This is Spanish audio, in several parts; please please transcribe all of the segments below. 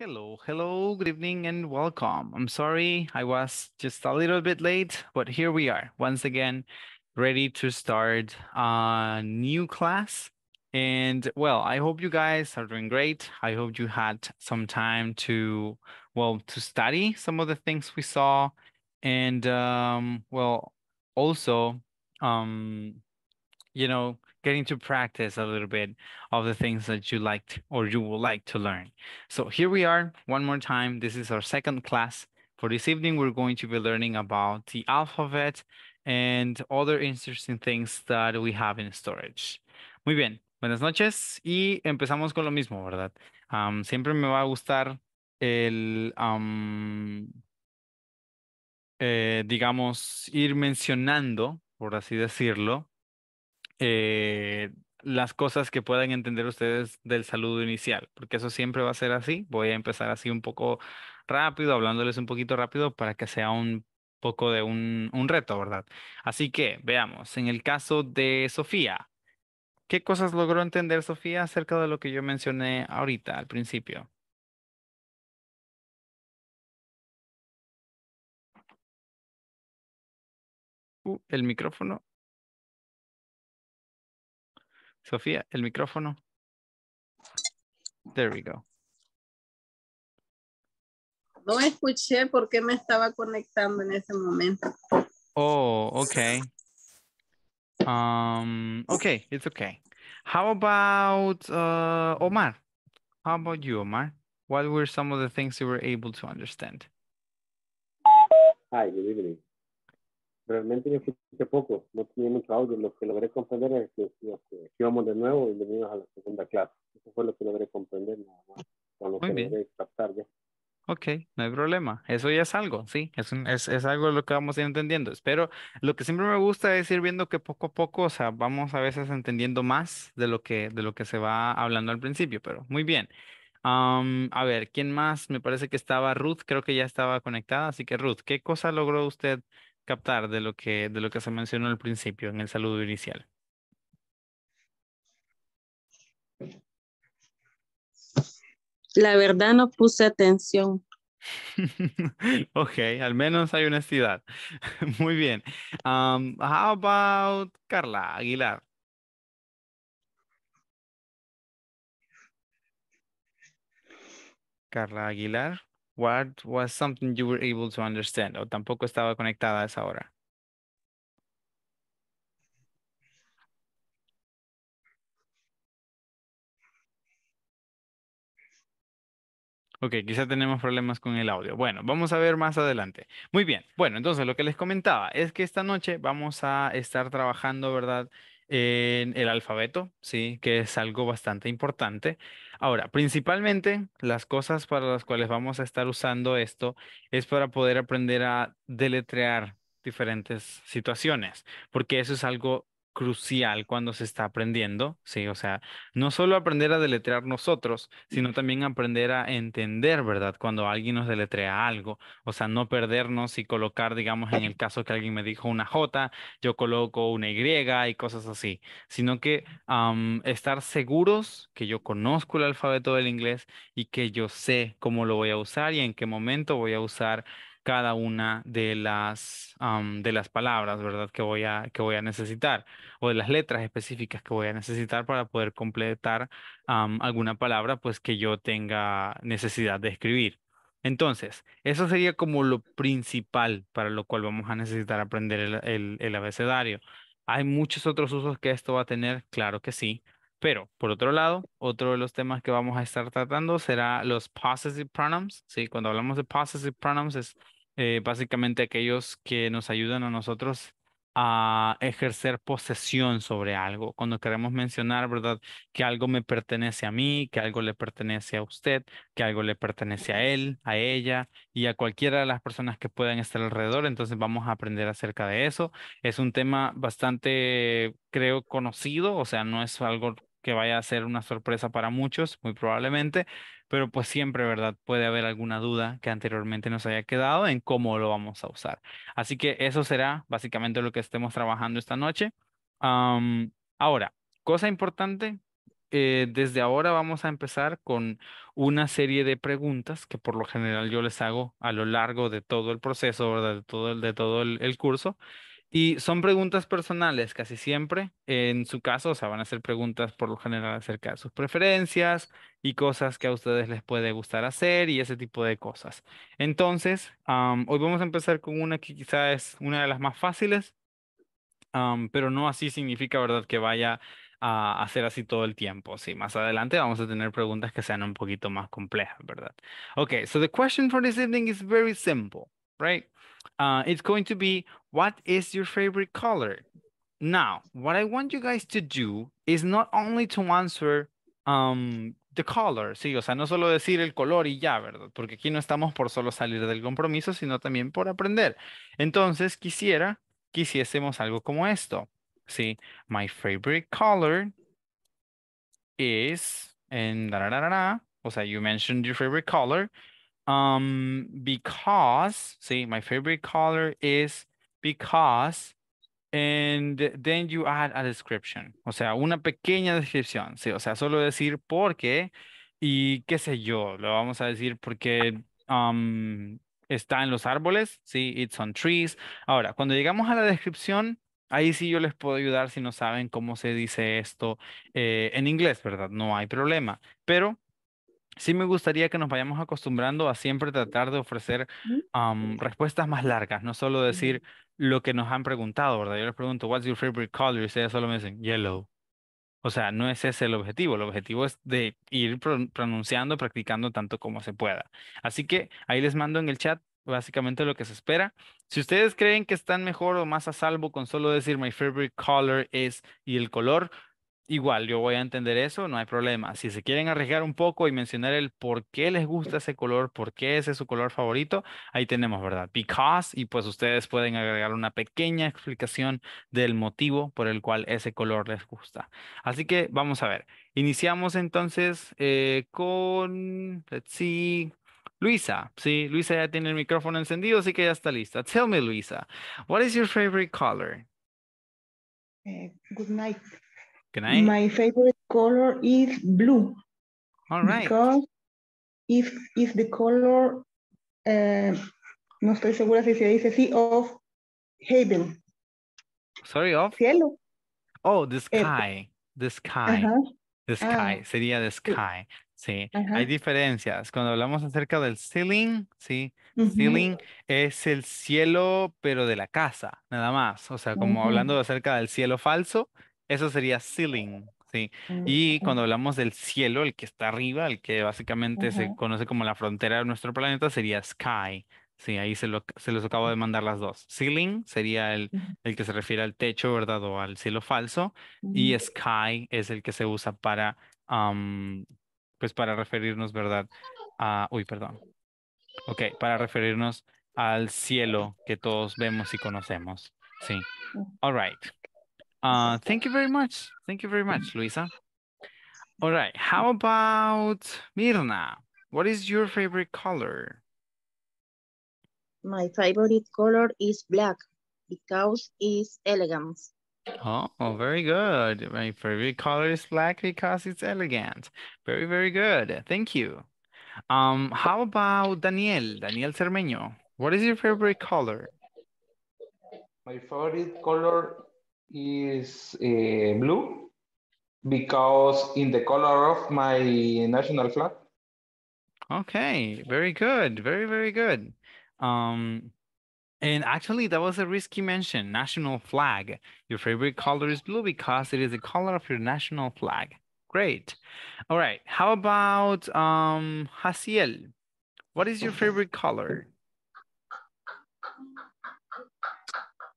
Hello, hello, good evening and welcome. I'm sorry I was just a little bit late, but here we are once again, ready to start a new class. And well, I hope you guys are doing great. I hope you had some time to, well, to study some of the things we saw. And um, well, also, um, you know, getting to practice a little bit of the things that you liked or you would like to learn. So here we are one more time. This is our second class. For this evening, we're going to be learning about the alphabet and other interesting things that we have in storage. Muy bien, buenas noches y empezamos con lo mismo, ¿verdad? Um, siempre me va a gustar el... Um, eh, digamos, ir mencionando, por así decirlo, Eh, las cosas que puedan entender ustedes del saludo inicial, porque eso siempre va a ser así. Voy a empezar así un poco rápido, hablándoles un poquito rápido para que sea un poco de un, reto, ¿verdad? Así que veamos, en el caso de Sofía, ¿qué cosas logró entender Sofía acerca de lo que yo mencioné ahorita al principio? Uh, el micrófono Sofía, el micrófono. There we go. No escuché por qué me estaba conectando en ese momento. Oh, okay. Um, okay, it's okay. How about uh, Omar? How about you, Omar? What were some of the things you were able to understand? Hi, good evening. realmente yo escuché poco, no tenía mucho audio. Lo que logré comprender es que, íbamos de nuevo y venimos a la segunda clase. Eso fue lo que logré comprender, nada más, Muy bien. logré Ok, no hay problema. Eso ya es algo, sí, es, un, es, es, algo lo que vamos a ir entendiendo. Espero, lo que siempre me gusta es ir viendo que poco a poco, o sea, vamos a veces entendiendo más de lo que, de lo que se va hablando al principio, pero muy bien. a ver, ¿quién más? Me parece que estaba Ruth, creo que ya estaba conectada, así que Ruth, ¿qué cosa logró usted captar de lo que, de lo que se mencionó al principio, en el saludo inicial. La verdad no puse atención. ok, al menos hay honestidad. Muy bien. Um, how about Carla Aguilar? Carla Aguilar. What was something you were able to understand? O tampoco estaba conectada a esa hora. Ok, quizá tenemos problemas con el audio. Bueno, vamos a ver más adelante. Muy bien. Bueno, entonces lo que les comentaba es que esta noche vamos a estar trabajando, ¿verdad? en el alfabeto, sí, que es algo bastante importante. Ahora, principalmente las cosas para las cuales vamos a estar usando esto es para poder aprender a deletrear diferentes situaciones, porque eso es algo crucial cuando se está aprendiendo, ¿sí? O sea, no solo aprender a deletrear nosotros, sino también aprender a entender, ¿verdad? Cuando alguien nos deletrea algo, o sea, no perdernos y colocar, digamos, en el caso que alguien me dijo una J, yo coloco una Y y cosas así, sino que estar seguros que yo conozco el alfabeto del inglés y que yo sé cómo lo voy a usar y en qué momento voy a usar cada una de las, de las palabras, ¿verdad? Que voy, a, que voy a necesitar, o de las letras específicas que voy a necesitar para poder completar alguna palabra, pues que yo tenga necesidad de escribir. Entonces, eso sería como lo principal para lo cual vamos a necesitar aprender el, el, abecedario. ¿Hay muchos otros usos que esto va a tener? Claro que sí. Pero, por otro lado, otro de los temas que vamos a estar tratando será los possessive pronouns. Sí, cuando hablamos de possessive pronouns es eh, básicamente aquellos que nos ayudan a nosotros a ejercer posesión sobre algo. Cuando queremos mencionar, ¿verdad? Que algo me pertenece a mí, que algo le pertenece a usted, que algo le pertenece a él, a ella y a cualquiera de las personas que puedan estar alrededor. Entonces vamos a aprender acerca de eso. Es un tema bastante, creo, conocido, o sea, no es algo que vaya a ser una sorpresa para muchos, muy probablemente, pero pues siempre, ¿verdad? Puede haber alguna duda que anteriormente nos haya quedado en cómo lo vamos a usar. Así que eso será básicamente lo que estemos trabajando esta noche. ahora, cosa importante, eh, desde ahora vamos a empezar con una serie de preguntas que por lo general yo les hago a lo largo de todo el proceso, ¿verdad? De todo, el, de todo el curso. Y son preguntas personales casi siempre. En su caso, o sea, van a ser preguntas por lo general acerca de sus preferencias y cosas que a ustedes les puede gustar hacer y ese tipo de cosas. Entonces, hoy vamos a empezar con una que quizá es una de las más fáciles, pero no así significa, ¿verdad?, que vaya a hacer así todo el tiempo. Sí, más adelante vamos a tener preguntas que sean un poquito más complejas, ¿verdad? Ok, so the question for this evening is very simple, right? Uh, it's going to be, what is your favorite color? Now, what I want you guys to do is not only to answer um, the color, sí, o sea, no solo decir el color y ya, ¿verdad? Porque aquí no estamos por solo salir del compromiso, sino también por aprender. Entonces, quisiera que hiciésemos algo como esto, ¿sí? My favorite color is, and da, da, da, da, da. o sea, you mentioned your favorite color, Um, because, see, my favorite color is because, and then you add a description. O sea, una pequeña descripción. Sí, o sea, solo decir porque y qué sé yo, lo vamos a decir porque um, está en los árboles, sí, it's on trees. Ahora, cuando llegamos a la descripción, ahí sí yo les puedo ayudar si no saben cómo se dice esto eh, en inglés, ¿verdad? No hay problema. Pero sí me gustaría que nos vayamos acostumbrando a siempre tratar de ofrecer respuestas más largas, no solo decir lo que nos han preguntado, ¿verdad? Yo les pregunto, what's your favorite color? Y ustedes solo me dicen, yellow. O sea, no es ese el objetivo. El objetivo es de ir pronunciando, practicando tanto como se pueda. Así que ahí les mando en el chat básicamente lo que se espera. Si ustedes creen que están mejor o más a salvo con solo decir my favorite color es... y el color, Igual, yo voy a entender eso, no hay problema. Si se quieren arriesgar un poco y mencionar el por qué les gusta ese color, por qué ese es su color favorito, ahí tenemos, ¿verdad? Because, y pues ustedes pueden agregar una pequeña explicación del motivo por el cual ese color les gusta. Así que vamos a ver. Iniciamos entonces eh, con, let's see, Luisa, sí, Luisa ya tiene el micrófono encendido, así que ya está lista. Tell me, Luisa, what is your favorite color? Eh, good night. My favorite color is blue. All right. Because if, the color, eh, no estoy segura si se dice así, of heaven. Sorry, of? Cielo. Oh, the eh, sky. The sky. The ah. sky. Sería the sky. Sí, hay diferencias. Cuando hablamos acerca del ceiling, sí, ceiling es el cielo, pero de la casa, nada más. O sea, como hablando acerca del cielo falso, eso sería ceiling, sí. Mm, y cuando hablamos del cielo, el que está arriba, el que básicamente se conoce como la frontera de nuestro planeta, sería sky. Sí, ahí se, se los acabo de mandar las dos. Ceiling sería el, el que se refiere al techo, ¿verdad? O al cielo falso. Y sky es el que se usa para, pues para referirnos, ¿verdad? A, uy, perdón. Ok, para referirnos al cielo que todos vemos y conocemos. Sí. All right. Uh, thank you very much. Thank you very much, Luisa. All right. How about Mirna? What is your favorite color? My favorite color is black because it's elegant. Oh, oh, very good. My favorite color is black because it's elegant. Very, very good. Thank you. Um, how about Daniel, Daniel Cermeño? What is your favorite color? My favorite color is uh, blue because in the color of my national flag. Okay, very good, very very good. Um, and actually, that was a risky mention. National flag. Your favorite color is blue because it is the color of your national flag. Great. All right. How about um, Hasiel? What is your favorite color?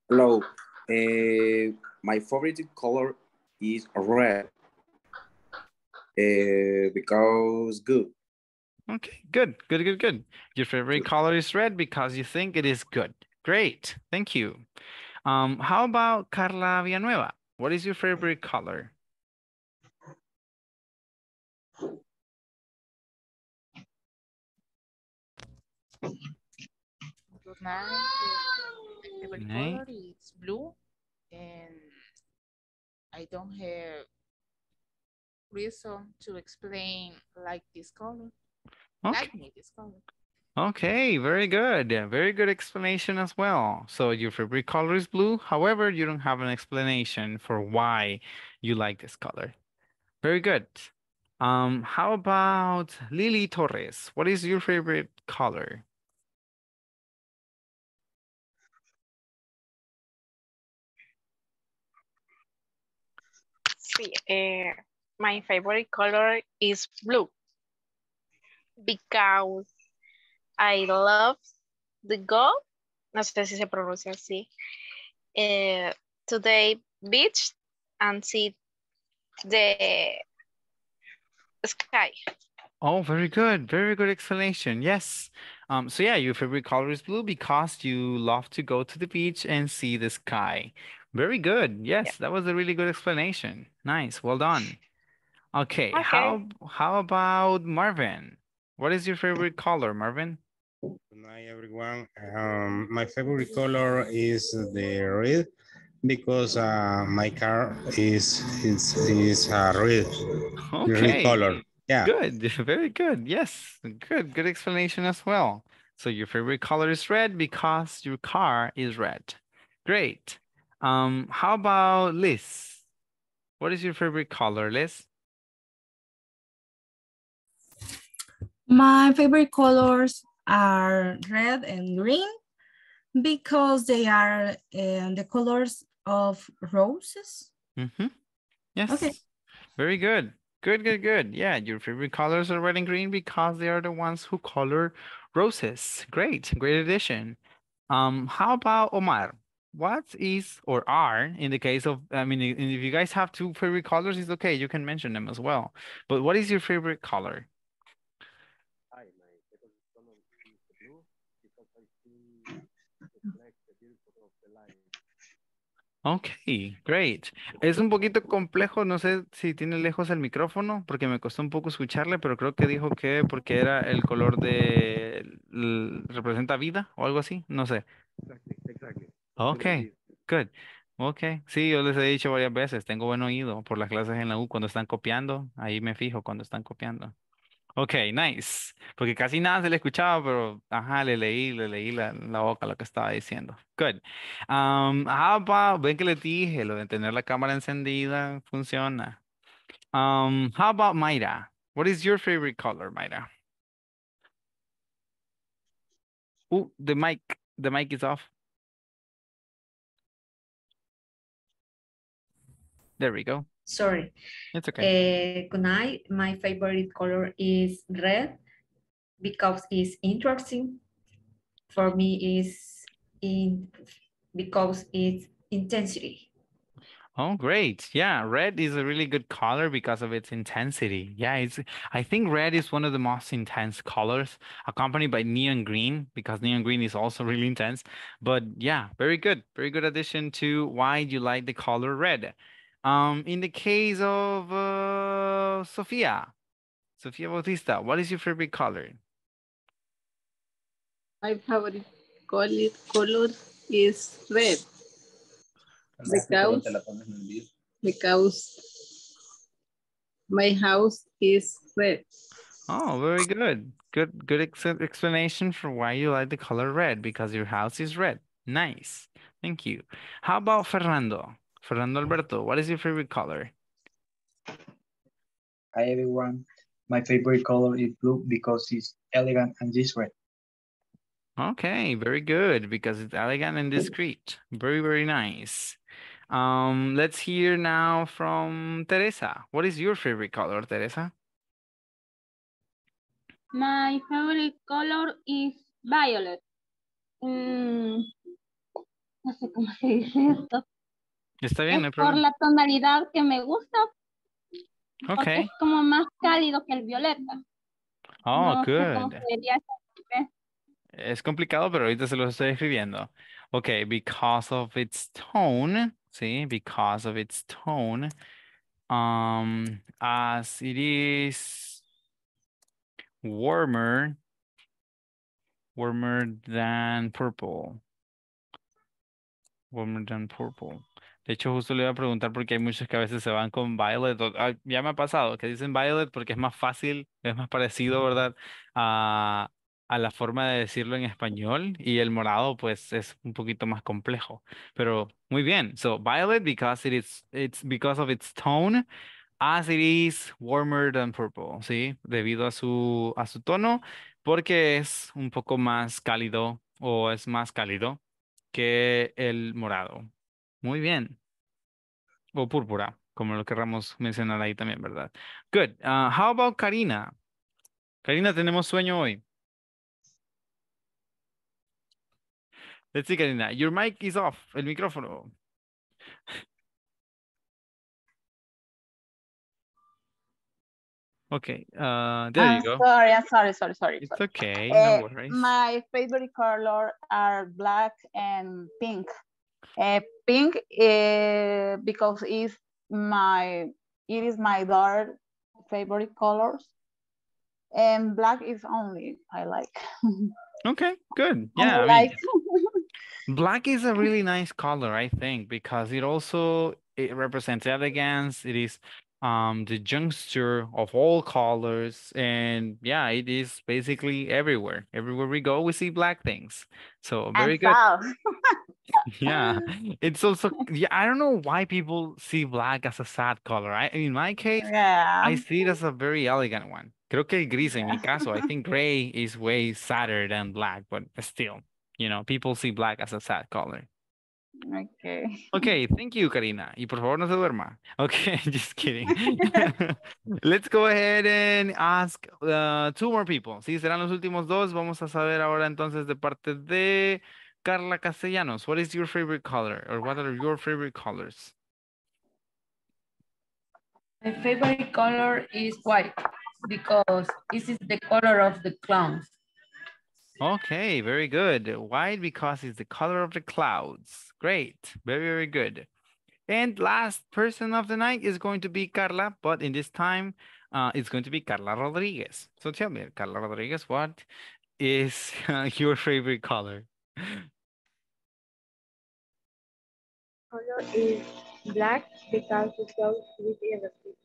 Blue. Uh, my favorite color is red uh, because good. Okay, good, good, good, good. Your favorite good. color is red because you think it is good. Great, thank you. Um, how about Carla Villanueva? What is your favorite color? Good night favorite color is blue and I don't have reason to explain like this color. Okay. Like me this color. Okay, very good. Very good explanation as well. So your favorite color is blue. However, you don't have an explanation for why you like this color. Very good. Um, how about Lily Torres? What is your favorite color? see. Uh, my favorite color is blue because I love the go. No sé si se pronuncia así. Uh, eh, today beach and see the sky. Oh, very good. Very good explanation. Yes. Um, so yeah, your favorite color is blue because you love to go to the beach and see the sky. Very good. Yes, yeah. that was a really good explanation. Nice. Well done. Okay. okay. How how about Marvin? What is your favorite color, Marvin? Good night, everyone. Um, my favorite color is the red because uh, my car is is is a red, okay. red color. Yeah. Good. Very good. Yes. Good. Good explanation as well. So your favorite color is red because your car is red. Great. Um, how about Liz? What is your favorite color, Liz? My favorite colors are red and green because they are uh, the colors of roses. Mm -hmm. Yes. Okay. Very good. Good, good, good. Yeah, your favorite colors are red and green because they are the ones who color roses. Great, great addition. Um, how about Omar? what is or are in the case of i mean if you guys have two favorite colors it's okay you can mention them as well but what is your favorite color pues, este, mm. Okay, great. Es un poquito complejo, no sé si tiene lejos el micrófono, porque me costó un poco escucharle, pero creo que dijo que porque era el color de representa vida o algo así, no sé. Ok, good. Ok, sí, yo les he dicho varias veces, tengo buen oído por las clases en la U cuando están copiando, ahí me fijo cuando están copiando. Ok, nice, porque casi nada se le escuchaba, pero ajá, le leí, le leí la, la boca lo que estaba diciendo. Good. Um, ah, ven que le dije, lo de tener la cámara encendida funciona. Um, how about Mayra? What is your favorite color, Mayra? Uh, the mic, the mic is off. There we go. Sorry. It's okay. Uh, good night. My favorite color is red because it's interesting. For me, is in because it's intensity. Oh, great. Yeah, red is a really good color because of its intensity. Yeah, it's I think red is one of the most intense colors, accompanied by neon green, because neon green is also really intense. But yeah, very good. Very good addition to why you like the color red. Um, in the case of uh, Sofia, Sofia Bautista, what is your favorite color? My favorite color, is red. Because, because my house is red. Oh, very good. Good good ex explanation for why you like the color red, because your house is red. Nice. Thank you. How about Fernando? Fernando Alberto, what is your favorite color? Hi everyone. My favorite color is blue because it's elegant and discreet. Okay, very good because it's elegant and discreet. Very, very nice. Um, let's hear now from Teresa. What is your favorite color, Teresa? My favorite color is violet. Mm, no sé cómo se dice esto. Está bien, por la tonalidad que me gusta. es como más cálido que el violeta. Oh, Es complicado, pero ahorita se lo estoy escribiendo. Ok, because of its tone, sí, because of its tone, um, as it is warmer, warmer than purple, warmer than purple. De hecho, justo le iba a preguntar porque hay muchos que a veces se van con Violet. Ah, ya me ha pasado que dicen Violet porque es más fácil, es más parecido, ¿verdad? A, la forma de decirlo en español y el morado pues es un poquito más complejo. Pero muy bien. So violet because it is it's because of its tone as it is warmer than purple, ¿sí? Debido a su a su tono porque es un poco más cálido o es más cálido que el morado, muy bien. O púrpura, como lo querramos mencionar ahí también, ¿verdad? Good. Ah, how about Karina? Karina, tenemos sueño hoy. Let's see, Karina. Your mic is off. El micrófono. Okay, ah, there you ah, go. Sorry, sorry, sorry, sorry. It's okay, no eh, worries. My favorite color are black and pink. Uh, pink uh, because it's my it is my daughter favorite colors, and black is only I like. okay, good. Yeah, I like. Mean, black is a really nice color, I think, because it also it represents elegance. It is um the juncture of all colors and yeah it is basically everywhere everywhere we go we see black things so very and good yeah it's also yeah i don't know why people see black as a sad color i in my case yeah i see it as a very elegant one creo que gris en mi caso i think gray is way sadder than black but still you know people see black as a sad color Okay. Okay, thank you, Karina. Y por favor, no se duerma. Okay, just kidding. Let's go ahead and ask uh, two more people. Sí, serán los últimos dos. Vamos a saber ahora entonces de parte de Carla Castellanos, what is your favorite color or what are your favorite colors? My favorite color is white because this is the color of the clouds. Okay, very good. White because it's the color of the clouds. Great, very, very good. And last person of the night is going to be Carla, but in this time, uh, it's going to be Carla Rodriguez. So tell me, Carla Rodriguez, what is uh, your favorite color? color is black because it goes with everything.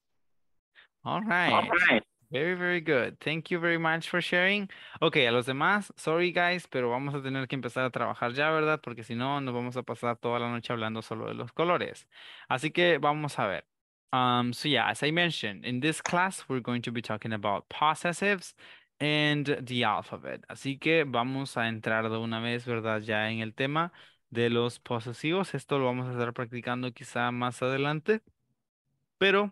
All right. All right. Very, very good. Thank you very much for sharing. Ok, a los demás, sorry guys, pero vamos a tener que empezar a trabajar ya, ¿verdad? Porque si no, nos vamos a pasar toda la noche hablando solo de los colores. Así que vamos a ver. Um, so yeah, as I mentioned, in this class, we're going to be talking about possessives and the alphabet. Así que vamos a entrar de una vez, ¿verdad? Ya en el tema de los posesivos. Esto lo vamos a estar practicando quizá más adelante. Pero,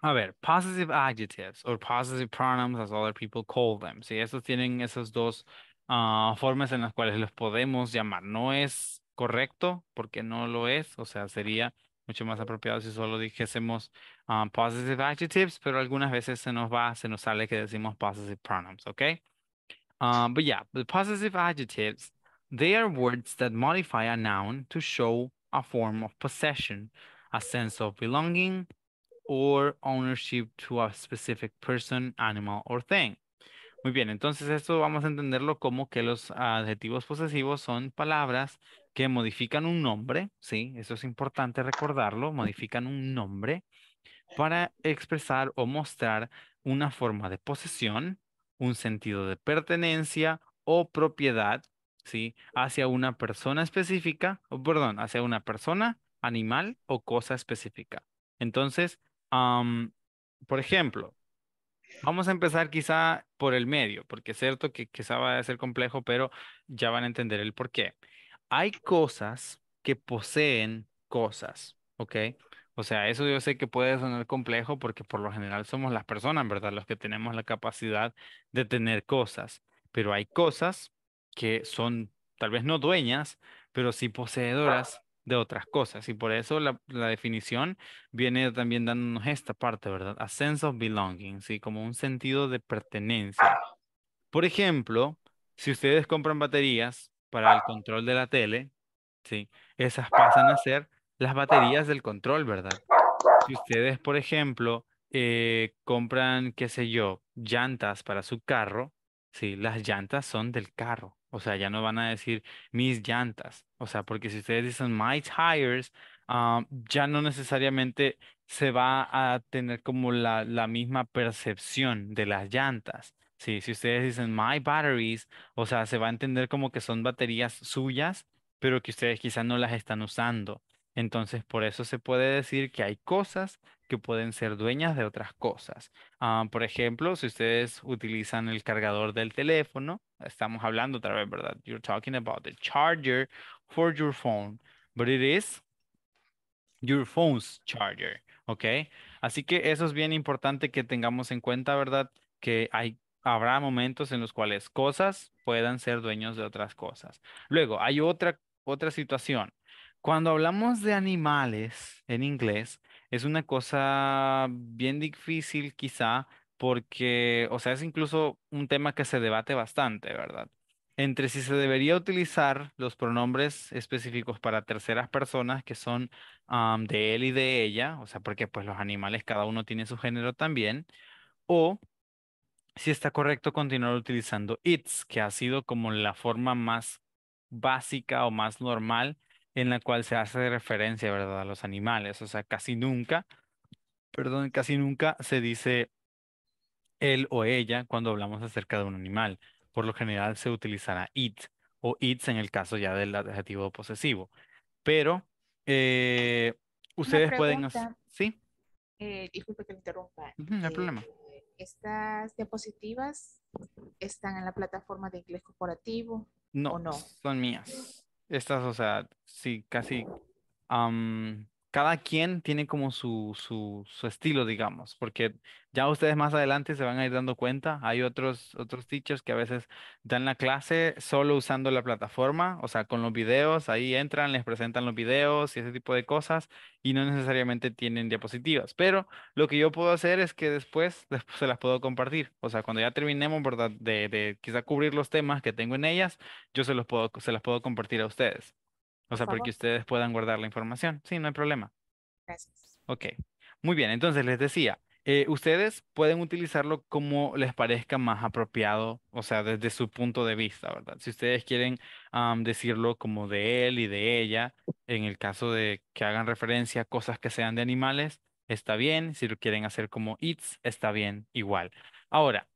a ver, positive adjectives or positive pronouns as other people call them. Sí, estos tienen esas dos ah, formas en las cuales los podemos llamar. No es correcto porque no lo es. O sea, sería mucho más apropiado si solo dijésemos ah, positive adjectives, pero algunas veces se nos va, se nos sale que decimos positive pronouns, ¿ok? Ah, but yeah, the positive adjectives They are words that modify a noun to show a form of possession, a sense of belonging, or ownership to a specific person, animal, or thing. Muy bien, entonces esto vamos a entenderlo como que los adjetivos posesivos son palabras que modifican un nombre, ¿sí? Eso es importante recordarlo, modifican un nombre para expresar o mostrar una forma de posesión, un sentido de pertenencia o propiedad ¿sí? Hacia una persona específica, o perdón, hacia una persona, animal o cosa específica. Entonces, por ejemplo, vamos a empezar quizá por el medio, porque es cierto que quizá va a ser complejo, pero ya van a entender el por qué. Hay cosas que poseen cosas, ¿ok? O sea, eso yo sé que puede sonar complejo porque por lo general somos las personas, ¿verdad? Los que tenemos la capacidad de tener cosas, pero hay cosas que son tal vez no dueñas, pero sí poseedoras de otras cosas. Y por eso la, definición viene también dándonos esta parte, ¿verdad? A sense of belonging, ¿sí? Como un sentido de pertenencia. Por ejemplo, si ustedes compran baterías para el control de la tele, ¿sí? Esas pasan a ser las baterías del control, ¿verdad? Si ustedes, por ejemplo, eh, compran, qué sé yo, llantas para su carro, ¿sí? Las llantas son del carro. O sea, ya no van a decir mis llantas. O sea, porque si ustedes dicen my tires, ah, ya no necesariamente se va a tener como la, la misma percepción de las llantas. Sí, si ustedes dicen my batteries, o sea, se va a entender como que son baterías suyas, pero que ustedes quizás no las están usando. Entonces, por eso se puede decir que hay cosas que pueden ser dueñas de otras cosas. Ah, por ejemplo, si ustedes utilizan el cargador del teléfono, estamos hablando otra vez, ¿verdad? You're talking about the charger for your phone, but it is your phone's charger, ¿ok? Así que eso es bien importante que tengamos en cuenta, ¿verdad? Que habrá momentos en los cuales cosas puedan ser dueños de otras cosas. Luego, hay otra otra situación cuando hablamos de animales en inglés, es una cosa bien difícil quizá porque, o sea, es incluso un tema que se debate bastante, ¿verdad? Entre si se debería utilizar los pronombres específicos para terceras personas que son de él y de ella, o sea, porque pues los animales cada uno tiene su género también, o si está correcto continuar utilizando its, que ha sido como la forma más básica o más normal en la cual se hace referencia, ¿verdad?, a los animales. O sea, casi nunca, perdón, casi nunca se dice él o ella cuando hablamos acerca de un animal. Por lo general se utilizará it o its en el caso ya del adjetivo posesivo. Pero eh, ustedes pueden... ¿Sí? Eh, disculpe que me interrumpa. no hay problema. Eh, ¿Estas diapositivas están en la plataforma de inglés corporativo no, no? son mías estas, o sea, sí, casi cada quien tiene como su, estilo, digamos, porque ya ustedes más adelante se van a ir dando cuenta, hay otros, otros teachers que a veces dan la clase solo usando la plataforma, o sea, con los videos, ahí entran, les presentan los videos y ese tipo de cosas, y no necesariamente tienen diapositivas, pero lo que yo puedo hacer es que después, se las puedo compartir, o sea, cuando ya terminemos, ¿verdad? De, de quizá cubrir los temas que tengo en ellas, yo se los puedo, se las puedo compartir a ustedes. O sea, porque ustedes puedan guardar la información. Sí, no hay problema. Gracias. Ok. Muy bien, entonces les decía, eh, ustedes pueden utilizarlo como les parezca más apropiado, o sea, desde su punto de vista, ¿verdad? Si ustedes quieren decirlo como de él y de ella, en el caso de que hagan referencia a cosas que sean de animales, está bien. Si lo quieren hacer como it's, está bien, igual. Ahora,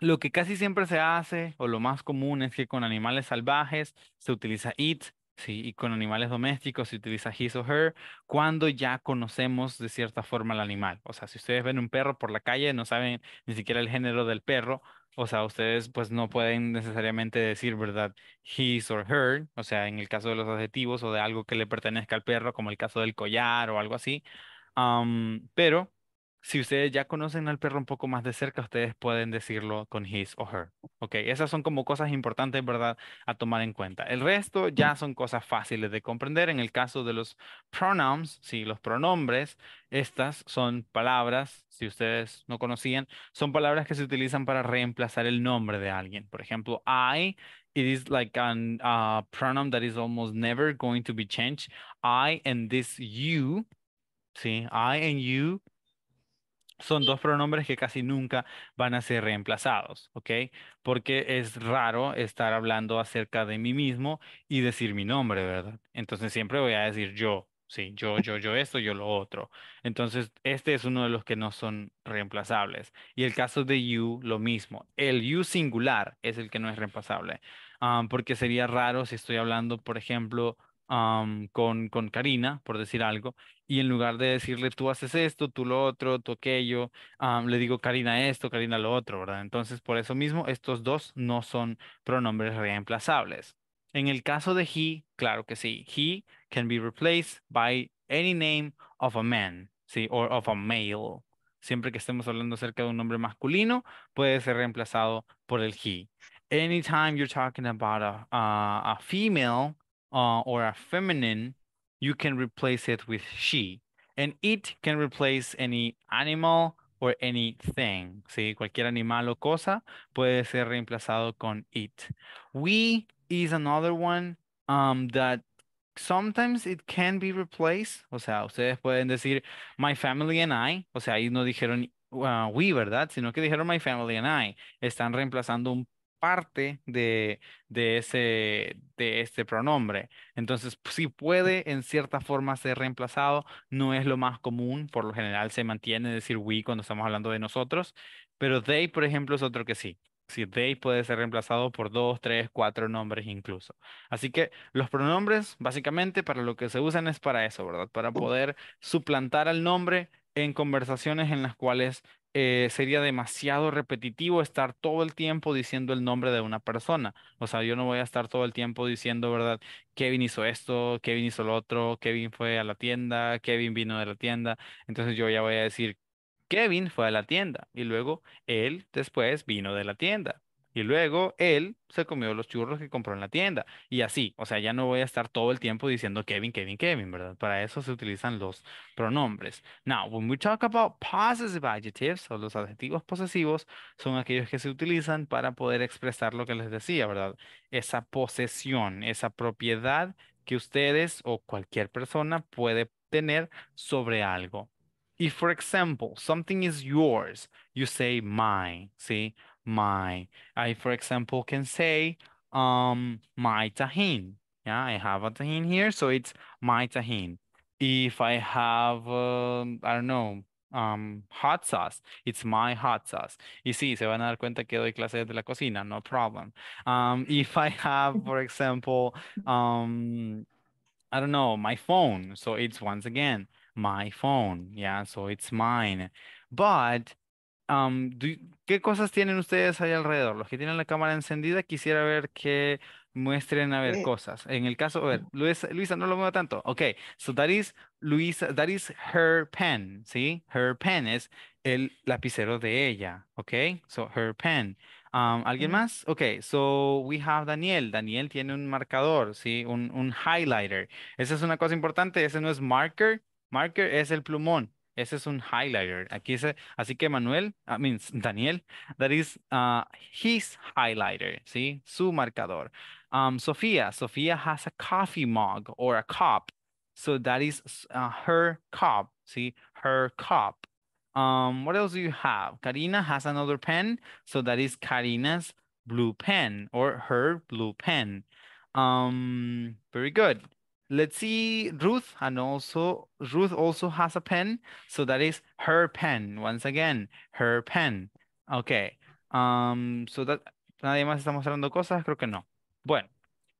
lo que casi siempre se hace o lo más común es que con animales salvajes se utiliza it Sí, y con animales domésticos se utiliza his o her cuando ya conocemos de cierta forma al animal. O sea, si ustedes ven un perro por la calle, no saben ni siquiera el género del perro. O sea, ustedes pues no pueden necesariamente decir, ¿verdad? His or her. O sea, en el caso de los adjetivos o de algo que le pertenezca al perro, como el caso del collar o algo así. pero si ustedes ya conocen al perro un poco más de cerca, ustedes pueden decirlo con his o her. Ok, esas son como cosas importantes, ¿verdad? A tomar en cuenta. El resto ya son cosas fáciles de comprender. En el caso de los pronouns, sí, los pronombres, estas son palabras, si ustedes no conocían, son palabras que se utilizan para reemplazar el nombre de alguien. Por ejemplo, I it is like a uh, pronoun that is almost never going to be changed. I and this you, sí I and you son dos pronombres que casi nunca van a ser reemplazados, ¿ok? Porque es raro estar hablando acerca de mí mismo y decir mi nombre, ¿verdad? Entonces siempre voy a decir yo, sí, yo, yo, yo esto, yo lo otro. Entonces, este es uno de los que no son reemplazables. Y el caso de you, lo mismo. El you singular es el que no es reemplazable, ah, porque sería raro si estoy hablando, por ejemplo, con, con Karina, por decir algo, y en lugar de decirle tú haces esto, tú lo otro, tú aquello, ah, le digo Karina esto, Karina lo otro, ¿verdad? Entonces, por eso mismo, estos dos no son pronombres reemplazables. En el caso de he, claro que sí. He can be replaced by any name of a man, ¿sí? Or of a male. Siempre que estemos hablando acerca de un nombre masculino, puede ser reemplazado por el he. Anytime you're talking about a, female ah, or a feminine you can replace it with she. And it can replace any animal or anything. ¿sí? Cualquier animal o cosa puede ser reemplazado con it. We is another one um, that sometimes it can be replaced. O sea, ustedes pueden decir my family and I. O sea, ahí no dijeron uh, we, ¿verdad? Sino que dijeron my family and I. Están reemplazando un parte de, de, ese, de este pronombre. Entonces, si pues, puede en cierta forma ser reemplazado, no es lo más común, por lo general se mantiene decir we cuando estamos hablando de nosotros, pero they, por ejemplo, es otro que sí. Si they puede ser reemplazado por dos, tres, cuatro nombres incluso. Así que los pronombres, básicamente, para lo que se usan es para eso, ¿verdad? Para poder suplantar al nombre en conversaciones en las cuales eh, sería demasiado repetitivo estar todo el tiempo diciendo el nombre de una persona. O sea, yo no voy a estar todo el tiempo diciendo, ¿verdad? Kevin hizo esto, Kevin hizo lo otro, Kevin fue a la tienda, Kevin vino de la tienda. Entonces yo ya voy a decir, Kevin fue a la tienda y luego él después vino de la tienda. Y luego él se comió los churros que compró en la tienda. Y así, o sea, ya no voy a estar todo el tiempo diciendo Kevin, Kevin, Kevin, ¿verdad? Para eso se utilizan los pronombres. Now, when we talk about possessive adjectives o los adjetivos posesivos, son aquellos que se utilizan para poder expresar lo que les decía, ¿verdad? Esa posesión, esa propiedad que ustedes o cualquier persona puede tener sobre algo. If, for example, something is yours, you say mine, ¿sí? my. I, for example, can say um, my tahin. Yeah, I have a tahin here, so it's my tahin. If I have, uh, I don't know, um, hot sauce, it's my hot sauce. Y sí, se van a dar cuenta que doy clases de la cocina, no problem. Um, if I have, for example, um, I don't know, my phone, so it's once again, my phone, yeah, so it's mine. But um, ¿qué cosas tienen ustedes ahí alrededor? Los que tienen la cámara encendida, quisiera ver que muestren a ver eh, cosas. En el caso, a ver, Luisa, Luisa no lo veo tanto. Ok, so that is Luisa, that is her pen, ¿sí? Her pen es el lapicero de ella, ok? So her pen. ¿Alguien más? Ok, so we have Daniel. Daniel tiene un marcador, ¿sí? Un, un highlighter. Esa es una cosa importante, ese no es marker. Marker es el plumón, Ese es un highlighter. Aquí dice, así que Manuel, I mean, Daniel, that is uh, his highlighter, ¿sí? Su marcador. Um, Sofía, Sofía has a coffee mug or a cup. So that is uh, her cup, see, her cup. Um, what else do you have? Karina has another pen. So that is Karina's blue pen or her blue pen. Um, very good. Let's see Ruth and ah, also Ruth also has a pen. So that is her pen. Once again, her pen. Okay. Um, so that, nadie más está mostrando cosas, creo que no. Bueno,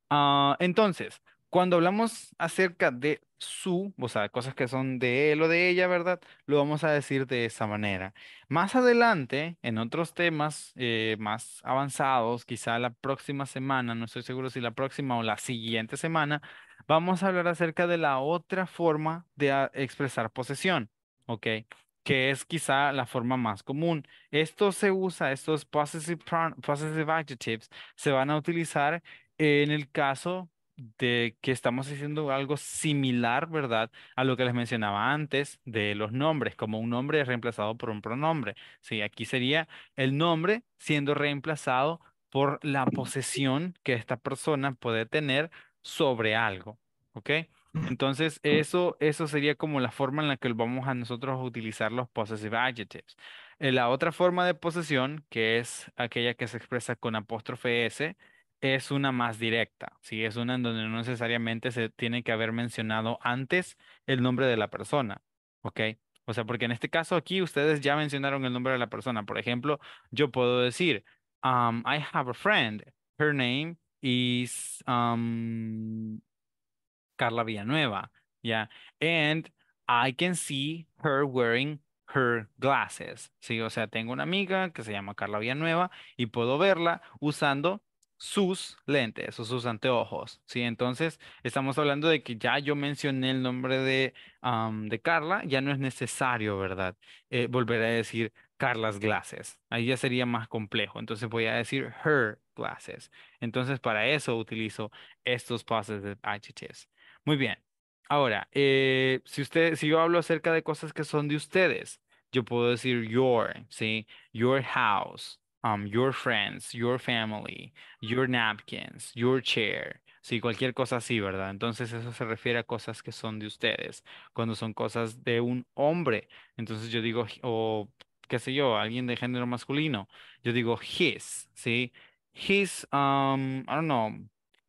ah, entonces, cuando hablamos acerca de su, o sea, cosas que son de él o de ella, ¿verdad? Lo vamos a decir de esa manera. Más adelante, en otros temas eh, más avanzados, quizá la próxima semana, no estoy seguro si la próxima o la siguiente semana, Vamos a hablar acerca de la otra forma de ah, expresar posesión, ¿ok? Que es quizá la forma más común. Esto se usa, estos possessive, possessive adjectives se van a utilizar en el caso de que estamos haciendo algo similar, ¿verdad? A lo que les mencionaba antes de los nombres, como un nombre reemplazado por un pronombre. Sí, aquí sería el nombre siendo reemplazado por la posesión que esta persona puede tener sobre algo, ¿ok? Entonces, eso, eso sería como la forma en la que vamos a nosotros a utilizar los possessive adjectives. Eh, la otra forma de posesión, que es aquella que se expresa con apóstrofe S, es una más directa, ¿sí? Es una en donde no necesariamente se tiene que haber mencionado antes el nombre de la persona, ¿ok? O sea, porque en este caso aquí ustedes ya mencionaron el nombre de la persona. Por ejemplo, yo puedo decir, um, I have a friend. Her name es Carla Villanueva. Yeah. And I can see her wearing her glasses. Sí, o sea, tengo una amiga que se llama Carla Villanueva y puedo verla usando sus lentes o sus anteojos, ¿sí? Entonces, estamos hablando de que ya yo mencioné el nombre de, Carla, ya no es necesario, ¿verdad? Eh, volver a decir Carla's glasses. Ahí ya sería más complejo. Entonces voy a decir her glasses. Entonces para eso utilizo estos positive adjectives. Muy bien. Ahora, eh, si, usted, si yo hablo acerca de cosas que son de ustedes, yo puedo decir your, ¿sí? Your house, um, your friends, your family, your napkins, your chair. Sí, cualquier cosa así, ¿verdad? Entonces eso se refiere a cosas que son de ustedes. Cuando son cosas de un hombre, entonces yo digo, o qué sé yo, alguien de género masculino, yo digo his, ¿sí? His, um, I don't know,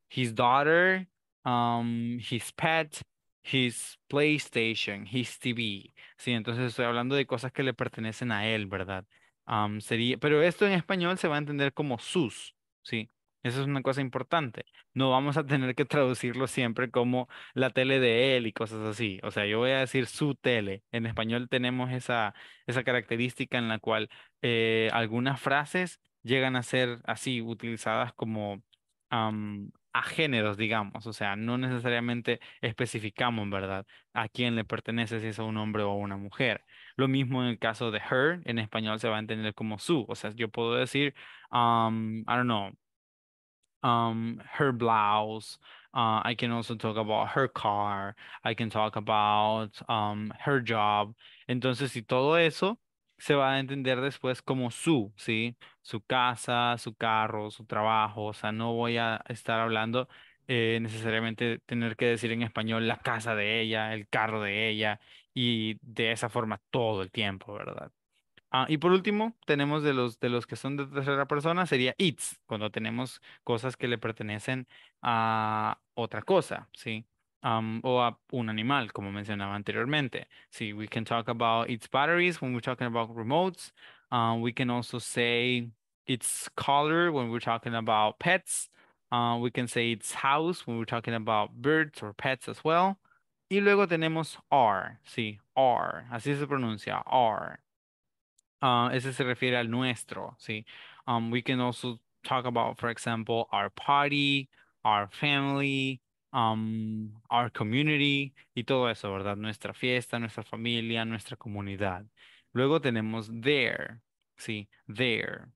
his daughter, um, his pet, his PlayStation, his TV, ¿sí? Entonces estoy hablando de cosas que le pertenecen a él, ¿verdad? Um, sería, pero esto en español se va a entender como sus, ¿sí? Eso es una cosa importante. No vamos a tener que traducirlo siempre como la tele de él y cosas así. O sea, yo voy a decir su tele. En español tenemos esa, esa característica en la cual eh, algunas frases llegan a ser así utilizadas como a géneros, digamos. O sea, no necesariamente especificamos, en ¿verdad?, a quién le pertenece, si es a un hombre o a una mujer. Lo mismo en el caso de her, en español se va a entender como su. O sea, yo puedo decir, um, I don't know, um, her blouse. Uh, I can also talk about her car. I can talk about um, her job. Entonces, si todo eso se va a entender después como su, ¿sí? Su casa, su carro, su trabajo. O sea, no voy a estar hablando eh, necesariamente tener que decir en español la casa de ella, el carro de ella y de esa forma todo el tiempo, ¿verdad? Ah, y por último, tenemos de los, de los que son de tercera persona, sería its, cuando tenemos cosas que le pertenecen a otra cosa, ¿sí? o a un animal, como mencionaba anteriormente. Sí, we can talk about its batteries when we're talking about remotes. Ah, we can also say its color when we're talking about pets. Ah, we can say its house when we're talking about birds or pets as well. Y luego tenemos r, sí, r, así se pronuncia, r. Ah, ese se refiere al nuestro, ¿sí? Um, we can also talk about, for example, our party, our family, um, our community y todo eso, ¿verdad? Nuestra fiesta, nuestra familia, nuestra comunidad. Luego tenemos there, ¿sí? There.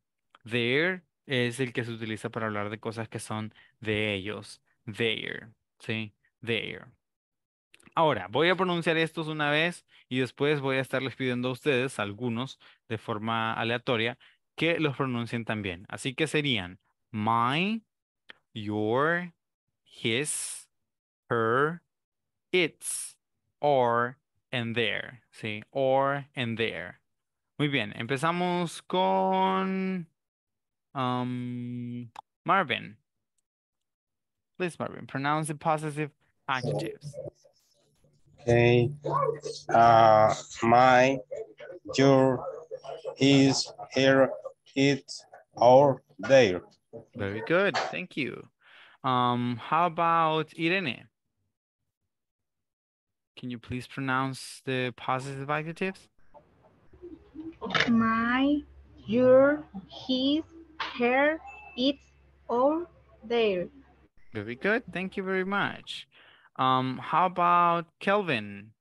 There es el que se utiliza para hablar de cosas que son de ellos. There, ¿sí? There. Ahora, voy a pronunciar estos una vez y después voy a estarles pidiendo a ustedes, algunos, de forma aleatoria, que los pronuncien también. Así que serían my, your, his, her, its, or, and there. ¿sí? Or, and there. Muy bien, empezamos con um, Marvin. Please, Marvin, pronounce the possessive adjectives. Okay. Uh, my, your, his, her, it, or their. Very good. Thank you. Um, how about Irene? Can you please pronounce the positive adjectives? My, your, his, her, it, or their. Very good. Thank you very much. Um, how about Kelvin?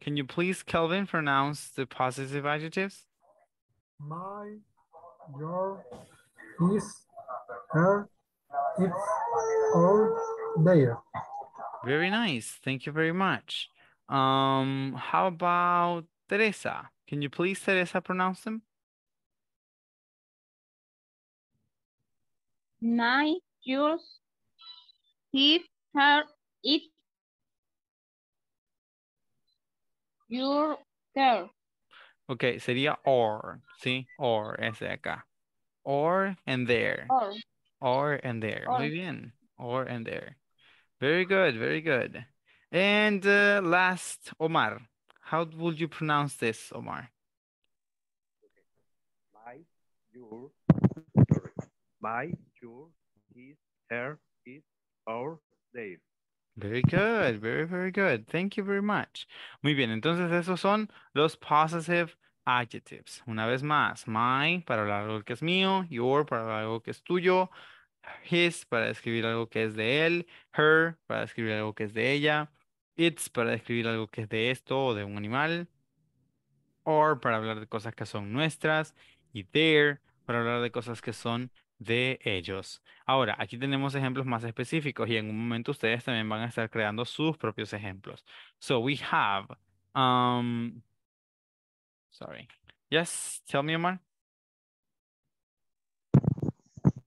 Can you please, Kelvin, pronounce the positive adjectives? My, your, his, her, it's or there. Very nice. Thank you very much. Um, how about Teresa? Can you please, Teresa, pronounce them? My, yours, his, her, it, you're there. Ok, sería or, ¿sí? Or, es acá. Or and there. Or. Or and there. Or. Muy bien. Or and there. Very good, very good. And uh, last, Omar. How would you pronounce this, Omar? My, your, my, your, his, her, his, or, their. Very good, very, very good. Thank you very much. Muy bien, entonces esos son los positive adjectives. Una vez más, my para hablar algo que es mío, your para hablar algo que es tuyo, his para describir algo que es de él, her para describir algo que es de ella, its para describir algo que es de esto o de un animal, or para hablar de cosas que son nuestras, y their para hablar de cosas que son de ellos. Ahora, aquí tenemos ejemplos más específicos y en un momento ustedes también van a estar creando sus propios ejemplos. So we have, um, sorry. Yes, tell me, Omar.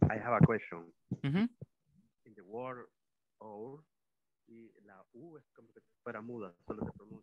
I have a question. In the word or, la U es como que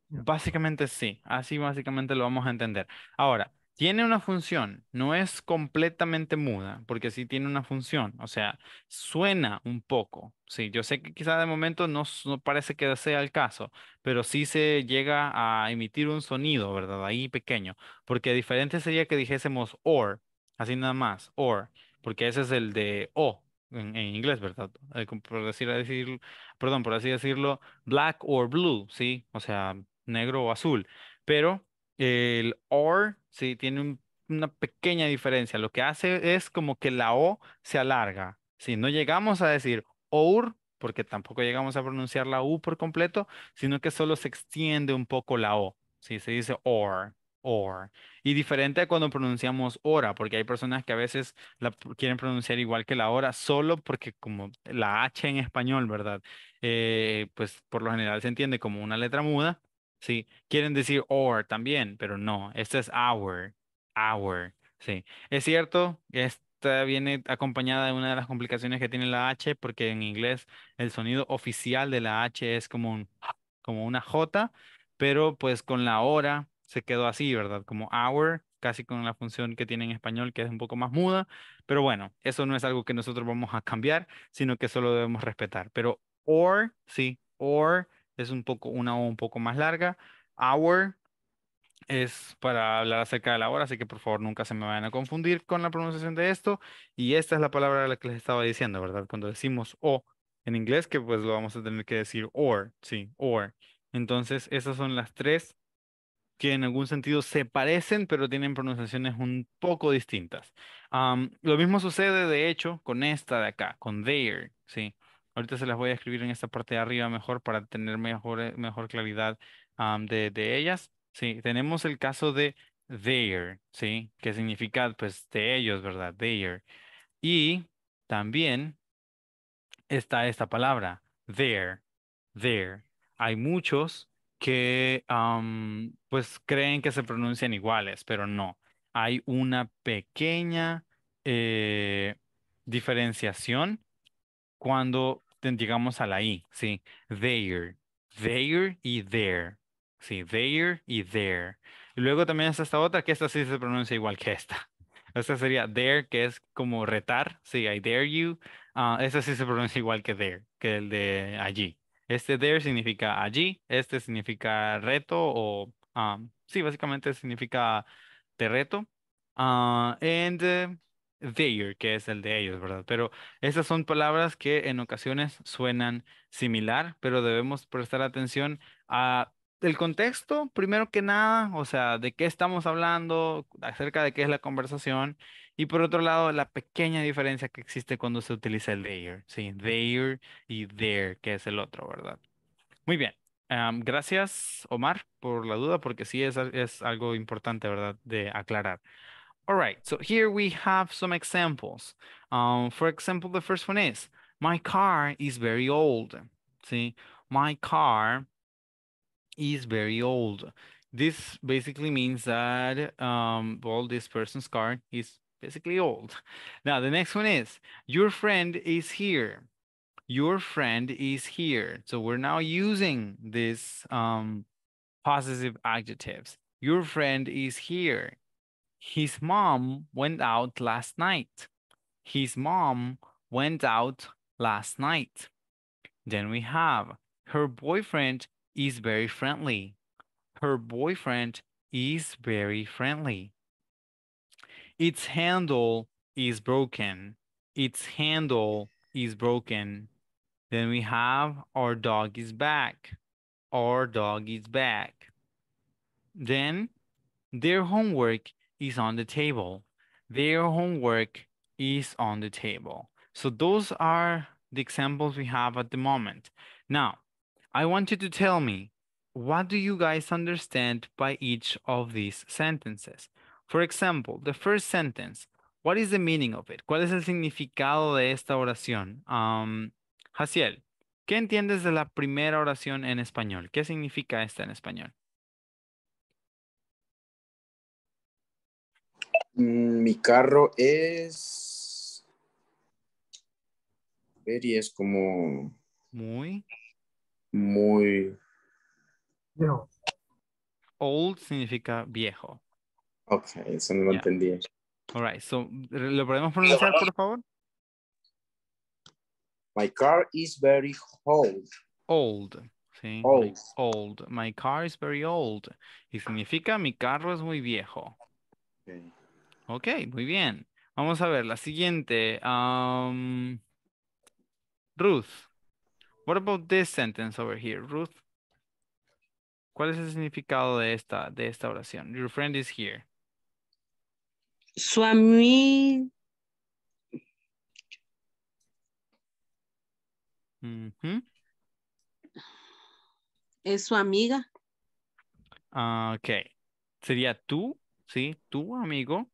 Básicamente sí, así básicamente lo vamos a entender. Ahora, tiene una función, no es completamente muda, porque sí tiene una función, o sea, suena un poco. Sí, yo sé que quizá de momento no, parece que sea el caso, pero sí se llega a emitir un sonido, ¿verdad? Ahí pequeño, porque diferente sería que dijésemos or, así nada más, or, porque ese es el de o, en, inglés, ¿verdad? Eh, por decir, decir, perdón, por así decirlo, black or blue, ¿sí? O sea, negro o azul. Pero el or, sí, tiene una pequeña diferencia. Lo que hace es como que la O se alarga. Si no llegamos a decir or, porque tampoco llegamos a pronunciar la U por completo, sino que solo se extiende un poco la O. Sí, se dice or, or. Y diferente a cuando pronunciamos hora, porque hay personas que a veces la quieren pronunciar igual que la hora, solo porque como la H en español, ¿verdad? Eh, pues por lo general se entiende como una letra muda, Sí, quieren decir or también, pero no, esta es our, our. Sí, es cierto, esta viene acompañada de una de las complicaciones que tiene la H, porque en inglés el sonido oficial de la H es como, como una J, pero pues con la hora se quedó así, ¿verdad? Como our, casi con la función que tiene en español, que es un poco más muda, pero bueno, eso no es algo que nosotros vamos a cambiar, sino que solo debemos respetar. Pero or, sí, or es un poco, una O un poco más larga. Our es para hablar acerca de la hora, así que por favor nunca se me vayan a confundir con la pronunciación de esto. Y esta es la palabra la que les estaba diciendo, ¿verdad? Cuando decimos O en inglés, que pues lo vamos a tener que decir or, sí, or. Entonces, esas son las tres que en algún sentido se parecen, pero tienen pronunciaciones un poco distintas. lo mismo sucede, de hecho, con esta de acá, con there, ¿sí? Ahorita se las voy a escribir en esta parte de arriba mejor para tener mejor, eh, mejor claridad de, ellas. Sí, tenemos el caso de there, ¿sí? Que significa, pues, de ellos, ¿verdad? There Y también está esta palabra, there, there. Hay muchos que, pues, creen que se pronuncian iguales, pero no. Hay una pequeña eh, diferenciación cuando llegamos a la I, ¿sí? There, there y there. Sí, there y there. Y luego también está esta otra, que esta sí se pronuncia igual que esta. Esta sería there, que es como retar, sí, I dare you. Ah, esta sí se pronuncia igual que there, que el de allí. Este there significa allí, este significa reto o, ah, sí, básicamente significa te reto. Ah, and eh, there, que es el de ellos, ¿verdad? Pero esas son palabras que en ocasiones suenan similar, pero debemos prestar atención a el contexto, primero que nada, o sea, de qué estamos hablando, acerca de qué es la conversación, y por otro lado, la pequeña diferencia que existe cuando se utiliza el there. sí, there y there, que es el otro, ¿verdad? Muy bien. gracias, Omar, por la duda, porque sí es algo importante, ¿verdad?, de aclarar. All right, so here we have some examples. Um, for example, the first one is, my car is very old. See, my car is very old. This basically means that, um, well, this person's car is basically old. Now, the next one is, your friend is here. Your friend is here. So we're now using these um, possessive adjectives. Your friend is here. His mom went out last night. His mom went out last night. Then we have her boyfriend is very friendly. Her boyfriend is very friendly. Its handle is broken. Its handle is broken. Then we have our dog is back. Our dog is back. Then their homework is on the table. Their homework is on the table. So those are the examples we have at the moment. Now, I want you to tell me, what do you guys understand by each of these sentences? For example, the first sentence, what is the meaning of it? ¿Cuál es el significado de esta oración? Um, Jaciel, ¿qué entiendes de la primera oración en español? ¿Qué significa esta en español? Mm, mi carro es. Very es como. Muy. Muy. Old significa viejo. Ok, eso no lo entendía. entendí. All so, ¿lo podemos pronunciar, por favor? My car is very old. Old. old. old. My car is very old. Y significa mi carro es muy viejo. Ok, muy bien. Vamos a ver la siguiente. Ruth, what about this sentence over here, Ruth? ¿Cuál es el significado de esta, de esta oración? Your friend is here. Su amigo. Es su amiga. Ah, ok. Sería tú, sí, tu amigo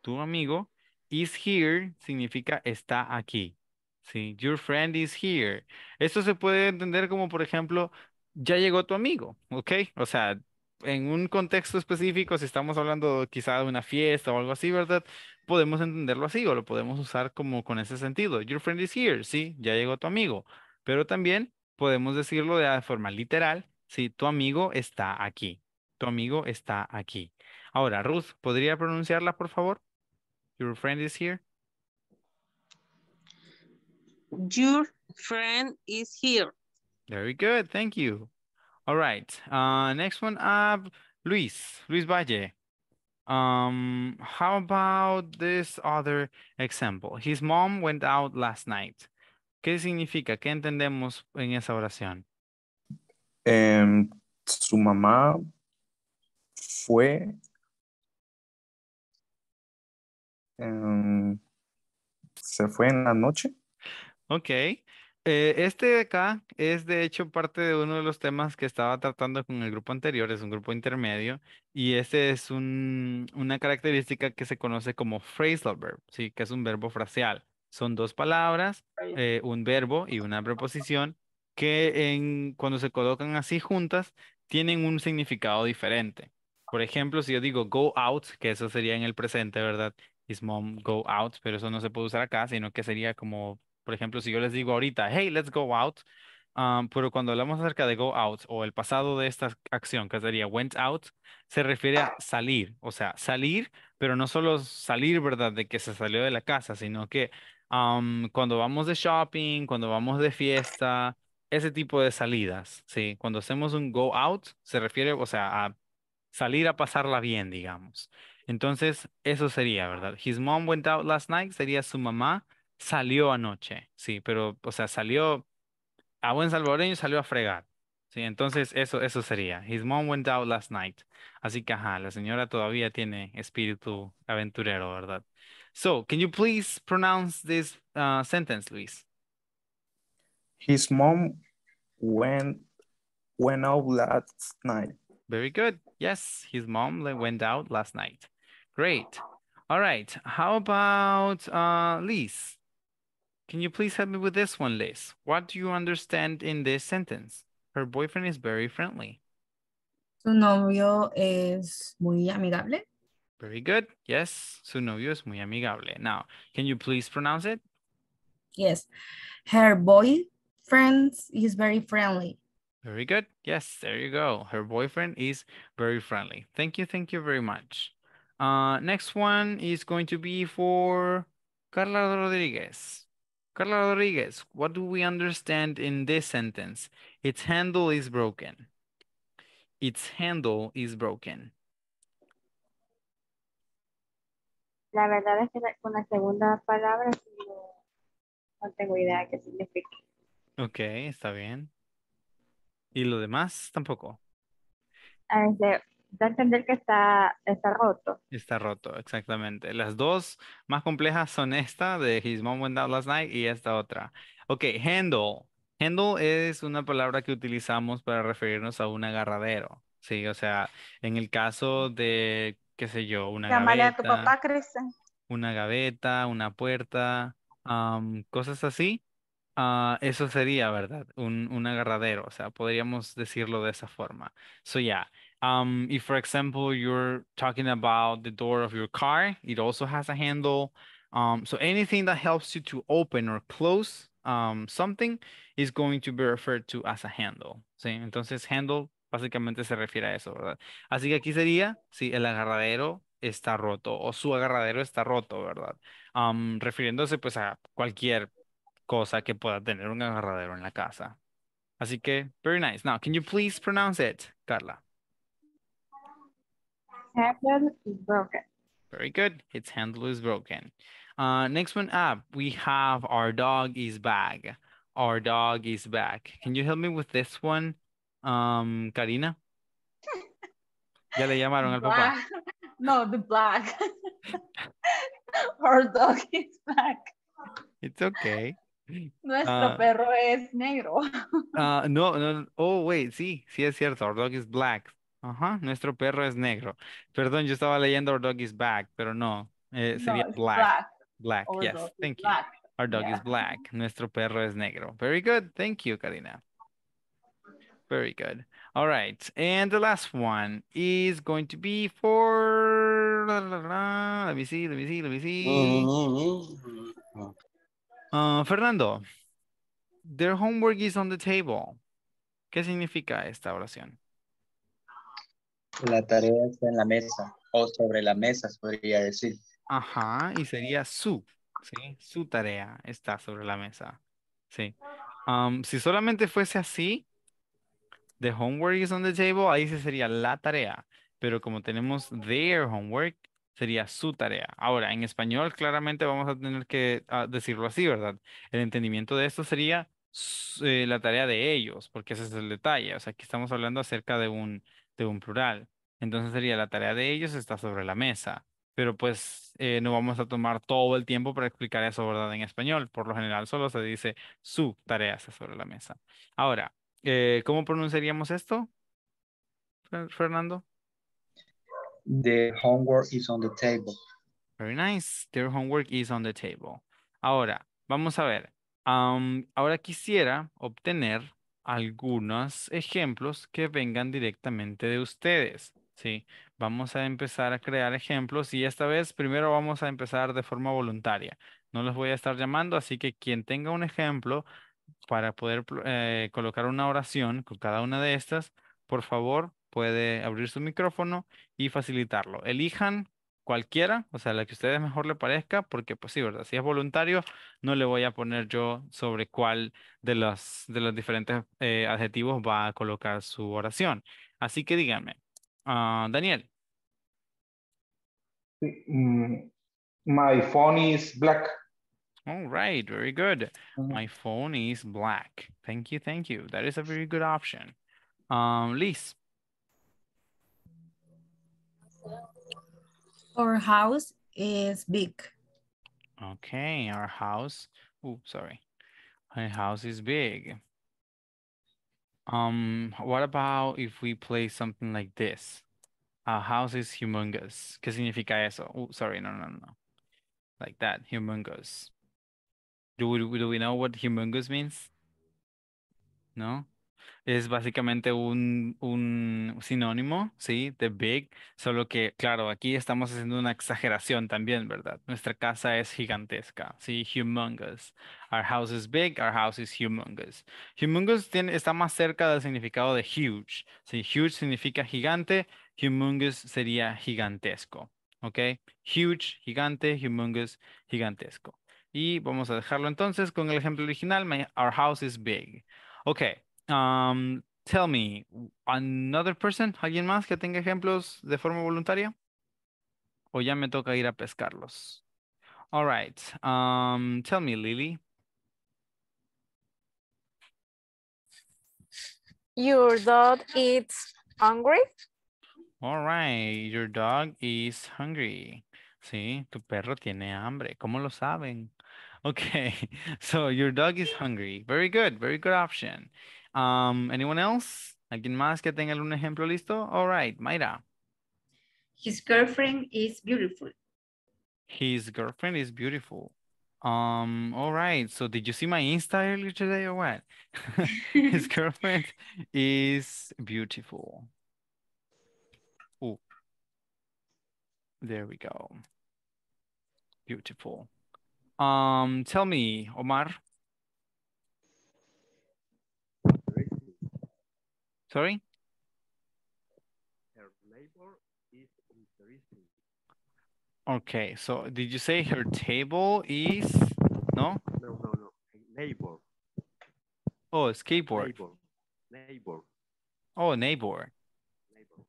tu amigo, is here significa está aquí. ¿sí? Your friend is here. Esto se puede entender como, por ejemplo, ya llegó tu amigo, ¿ok? O sea, en un contexto específico, si estamos hablando quizá de una fiesta o algo así, ¿verdad? Podemos entenderlo así o lo podemos usar como con ese sentido. Your friend is here, sí, ya llegó tu amigo. Pero también podemos decirlo de forma literal, sí, tu amigo está aquí. Tu amigo está aquí. Ahora, Ruth, ¿podría pronunciarla, por favor? Your friend is here? Your friend is here. Very good. Thank you. All right. Uh, next one up, Luis, Luis Valle. Um, how about this other example? His mom went out last night. ¿Qué significa? ¿Qué entendemos en esa oración? Um, su mamá fue Em, se fue en la noche. Ok. Eh, este de acá es de hecho parte de uno de los temas que estaba tratando con el grupo anterior, es un grupo intermedio, y este es un, una característica que se conoce como phrasal verb, ¿sí? que es un verbo fraseal. Son dos palabras, eh, un verbo y una preposición, que en, cuando se colocan así juntas, tienen un significado diferente. Por ejemplo, si yo digo go out, que eso sería en el presente, ¿verdad? his mom go out, pero eso no se puede usar acá, sino que sería como, por ejemplo, si yo les digo ahorita, hey, let's go out, um, pero cuando hablamos acerca de go out o el pasado de esta acción, que sería went out, se refiere a ah. salir, o sea, salir, pero no solo salir, ¿verdad?, de que se salió de la casa, sino que um, cuando vamos de shopping, cuando vamos de fiesta, ese tipo de salidas, ¿sí? Cuando hacemos un go out, se refiere, o sea, a salir a pasarla bien, digamos. Entonces, eso sería, ¿verdad? His mom went out last night sería su mamá salió anoche, sí, pero, o sea, salió a buen salvadoreño, salió a fregar. Sí, entonces eso, eso sería. His mom went out last night. Así que, ajá, la señora todavía tiene espíritu aventurero, ¿verdad? So, can you please pronounce this uh, sentence, Luis? His mom went, went out last night. Very good. Yes, his mom went out last night. Great. All right. How about uh, Liz? Can you please help me with this one, Liz? What do you understand in this sentence? Her boyfriend is very friendly. Su novio es muy amigable. Very good. Yes, su novio es muy amigable. Now, can you please pronounce it? Yes. Her boyfriend is very friendly. Very good. Yes, there you go. Her boyfriend is very friendly. Thank you. Thank you very much. Uh, next one is going to be for Carla Rodriguez. Carla Rodriguez, what do we understand in this sentence? Its handle is broken. Its handle is broken. La verdad es que con la segunda palabra no tengo idea qué significa. Ok, está bien. ¿Y lo demás tampoco? Ah, este, da a entender que está, está roto. Está roto, exactamente. Las dos más complejas son esta de His Mom Went Out Last Night y esta otra. Ok, handle. Handle es una palabra que utilizamos para referirnos a un agarradero. Sí, o sea, en el caso de, qué sé yo, una gaveta. tu papá, crece. Una gaveta, una puerta, cosas así. Ah, eso sería, ¿verdad? Un, un, agarradero, o sea, podríamos decirlo de esa forma. So, ya, Um, if, for example, you're talking about the door of your car, it also has a handle. Um, so anything that helps you to open or close um, something is going to be referred to as a handle. ¿sí? Entonces, handle básicamente se refiere a eso, ¿verdad? Así que aquí sería si sí, el agarradero está roto o su agarradero está roto, ¿verdad? Um, refiriéndose pues a cualquier cosa que pueda tener un agarradero en la casa. Así que, very nice. Now, can you please pronounce it, Carla? handle is broken. Very good. Its handle is broken. Uh, next one up, we have our dog is back. Our dog is back. Can you help me with this one, um, Karina? ya le llamaron al papá. No, the black. our dog is black. It's okay. Nuestro uh, perro es negro. uh, no, no, oh, wait, sí, sí es cierto. Our dog is black. Ajá, nuestro perro es negro. Perdón, yo estaba leyendo Our dog is black, pero no, eh, sería black. Black, yes, thank you. Our dog is black. Nuestro perro es negro. Very good, thank you, Karina. Very good. All right, and the last one is going to be for... Let me see, let me see, let me see. Uh, Fernando, their homework is on the table. ¿Qué significa esta oración? La tarea está en la mesa o sobre la mesa, podría decir. Ajá, y sería su, ¿sí? Su tarea está sobre la mesa, ¿sí? Um, si solamente fuese así, the homework is on the table, ahí sí sería la tarea. Pero como tenemos their homework, sería su tarea. Ahora, en español claramente vamos a tener que ah, decirlo así, ¿verdad? El entendimiento de esto sería eh, la tarea de ellos, porque ese es el detalle. O sea, aquí estamos hablando acerca de un de un plural. Entonces sería la tarea de ellos está sobre la mesa. Pero pues eh, no vamos a tomar todo el tiempo para explicar eso, ¿verdad? En español. Por lo general solo se dice su tarea está sobre la mesa. Ahora, eh, ¿cómo pronunciaríamos esto, Fernando? The homework is on the table. Very nice. Their homework is on the table. Ahora, vamos a ver. ahora quisiera obtener algunos ejemplos que vengan directamente de ustedes. Sí, vamos a empezar a crear ejemplos y esta vez primero vamos a empezar de forma voluntaria. No los voy a estar llamando, así que quien tenga un ejemplo para poder eh, colocar una oración con cada una de estas, por favor puede abrir su micrófono y facilitarlo. Elijan cualquiera, o sea, la que ustedes mejor le parezca, porque pues sí, ¿verdad? Si es voluntario, no le voy a poner yo sobre cuál de los, de los diferentes eh, adjetivos va a colocar su oración. Así que díganme, ah, Daniel. Mm, my phone is black. All right, very good. My phone is black. Thank you, thank you. That is a very good option. Um, Liz. Our house is big. Okay, our house. Oh, sorry. Our house is big. Um, what about if we play something like this? Our house is humongous. ¿Qué significa eso? Oh, sorry, no, no, no. Like that, humongous. Do we, do we know what humongous means? No? es básicamente un, sinónimo, ¿sí? De big, solo que, claro, aquí estamos haciendo una exageración también, ¿verdad? Nuestra casa es gigantesca, ¿sí? Humongous. Our house is big, our house is humongous. Humongous está más cerca del significado de huge, Si Huge significa gigante, humongous sería gigantesco, ¿ok? Huge, gigante, humongous, gigantesco. Y vamos a dejarlo entonces con el ejemplo original, our house is big. Ok, Um, tell me, another person, alguien más que tenga ejemplos de forma voluntaria? O ya me toca ir a pescarlos. All right. Um, tell me, Lily. Your dog is hungry. All right. Your dog is hungry. Sí, tu perro tiene hambre. ¿Cómo lo saben? Okay, so your dog is hungry. Very good, very good option. Um, anyone else? ¿Alguien más que tenga algún ejemplo listo? All right, Mayra. His girlfriend is beautiful. His girlfriend is beautiful. Um, all right. So did you see my Insta earlier today or what? His girlfriend is beautiful. Oh, there we go. Beautiful. Um, tell me, Omar, Sorry? Her labor is interesting. Okay, so did you say her table is, no? No, no, no, neighbor. Oh, skateboard. Neighbor. neighbor. Oh, neighbor. Neighbor.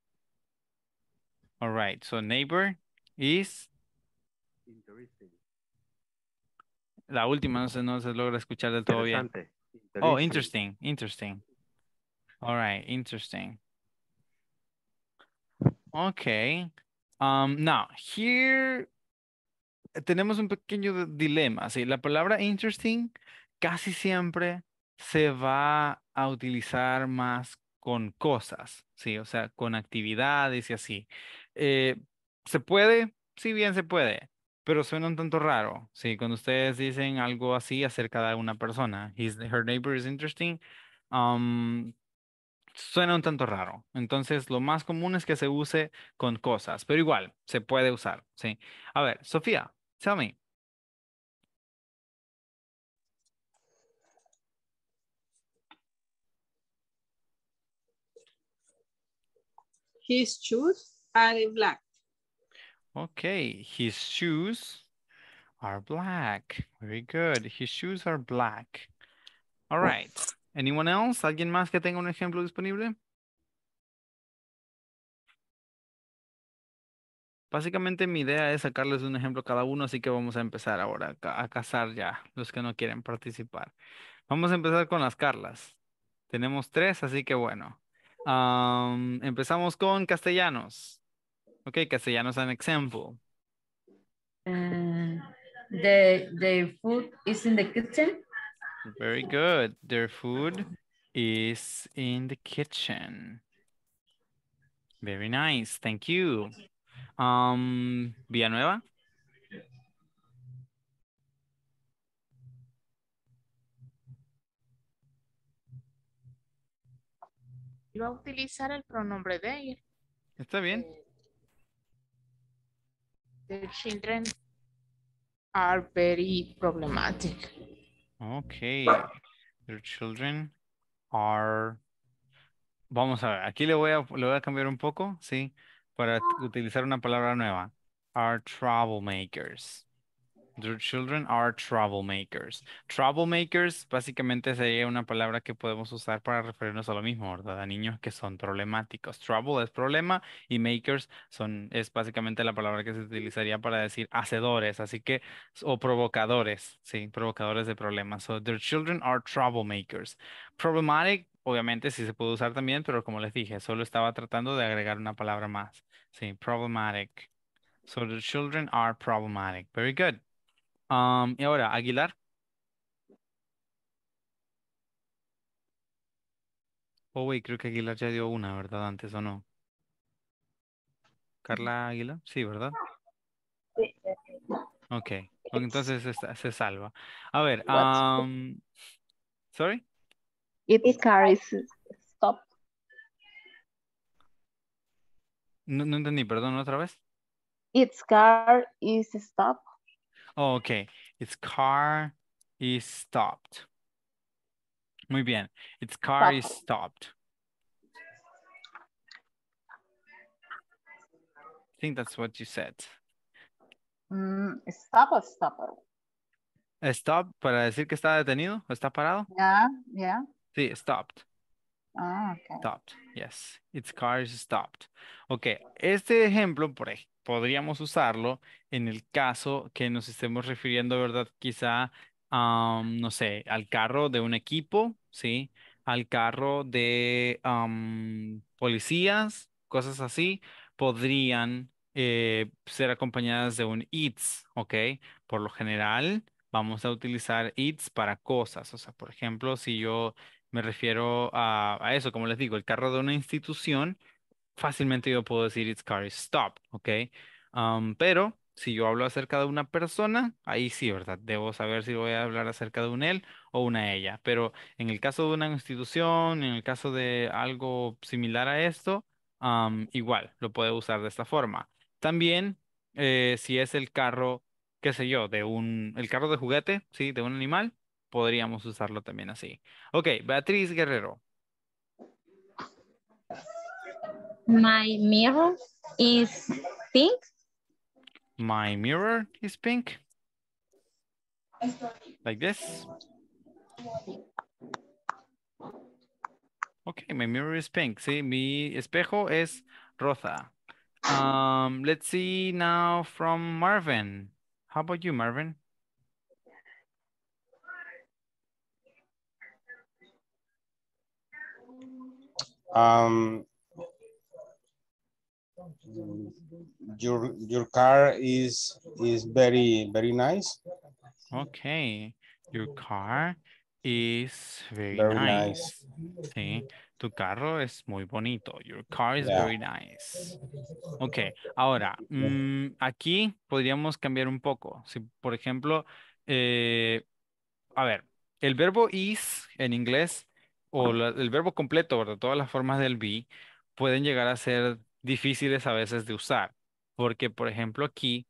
All right, so neighbor is? Interesting. La última no se, no se logra escuchar del todo bien. Interesting. Oh, interesting, interesting. All right, interesting. Okay. Um, now, here tenemos un pequeño dilema. ¿sí? La palabra interesting casi siempre se va a utilizar más con cosas, ¿sí? o sea, con actividades y así. Eh, ¿Se puede? Sí, bien se puede, pero suena un tanto raro. ¿sí? Cuando ustedes dicen algo así acerca de una persona, His, her neighbor is interesting, um, suena un tanto raro. Entonces, lo más común es que se use con cosas, pero igual se puede usar, ¿sí? A ver, Sofía, tell me. His shoes are black. Okay, his shoes are black. Very good. His shoes are black. All right. Anyone else? ¿Alguien más que tenga un ejemplo disponible? Básicamente mi idea es sacarles un ejemplo cada uno, así que vamos a empezar ahora a cazar ya los que no quieren participar. Vamos a empezar con las Carlas. Tenemos tres, así que bueno. empezamos con castellanos. Ok, castellanos an example. Eh, the, the food is in the kitchen. Very good. Their food is in the kitchen. Very nice. Thank you. Um, Villanueva? Iba a utilizar el pronombre de ella. Está bien. Eh, the children are very problematic. Okay. your children are. Vamos a ver, aquí le voy a, le voy a cambiar un poco, ¿sí? Para ah. utilizar una palabra nueva. Are troublemakers. Their children are troublemakers. Troublemakers básicamente sería una palabra que podemos usar para referirnos a lo mismo, ¿verdad? A niños que son problemáticos. Trouble es problema y makers son, es básicamente la palabra que se utilizaría para decir hacedores, así que, o provocadores, sí, provocadores de problemas. So, their children are troublemakers. Problematic, obviamente sí se puede usar también, pero como les dije, solo estaba tratando de agregar una palabra más. Sí, problematic. So, their children are problematic. Very good y ahora, Aguilar. Oh, wey, creo que Aguilar ya dio una, ¿verdad? Antes o no. Carla Aguilar, sí, ¿verdad? Ok, entonces se, salva. A ver, sorry. It car is stop. No, no entendí, perdón, otra vez. Its car is stop. Oh, ok. Its car is stopped. Muy bien. Its car Stop. is stopped. I think that's what you said. Mm, stop or stop. Eh, stop para decir que está detenido o está parado. Yeah, yeah. Sí, stopped. Ah, okay. Stopped, yes. Its car is stopped. Ok, este ejemplo, por, podríamos usarlo en el caso que nos estemos refiriendo, ¿verdad? Quizá, no sé, al carro de un equipo, ¿sí? Al carro de policías, cosas así, podrían eh, ser acompañadas de un its, ¿ok? Por lo general, vamos a utilizar its para cosas. O sea, por ejemplo, si yo me refiero a eso, como les digo, el carro de una institución, fácilmente yo puedo decir its car is stopped, ¿ok? pero si yo hablo acerca de una persona, ahí sí, ¿verdad? Debo saber si voy a hablar acerca de un él o una ella. Pero en el caso de una institución, en el caso de algo similar a esto, igual lo puedo usar de esta forma. También, eh, si es el carro, qué sé yo, de un, el carro de juguete, sí, de un animal, podríamos usarlo también así. Ok, Beatriz Guerrero, My mirror is pink. My mirror is pink. Like this. Okay, my mirror is pink. See, mi espejo es rosa. Um, let's see now from Marvin. How about you, Marvin? Um, your your car is is very very nice. Okay, your car is very, nice. Sí, tu carro es muy bonito. Your car is very nice. Ok, ahora, mm, aquí podríamos cambiar un poco. Si, por ejemplo, eh, a ver, el verbo is en inglés o el verbo completo, ¿verdad? Todas las formas del be pueden llegar a ser difíciles a veces de usar, porque por ejemplo aquí,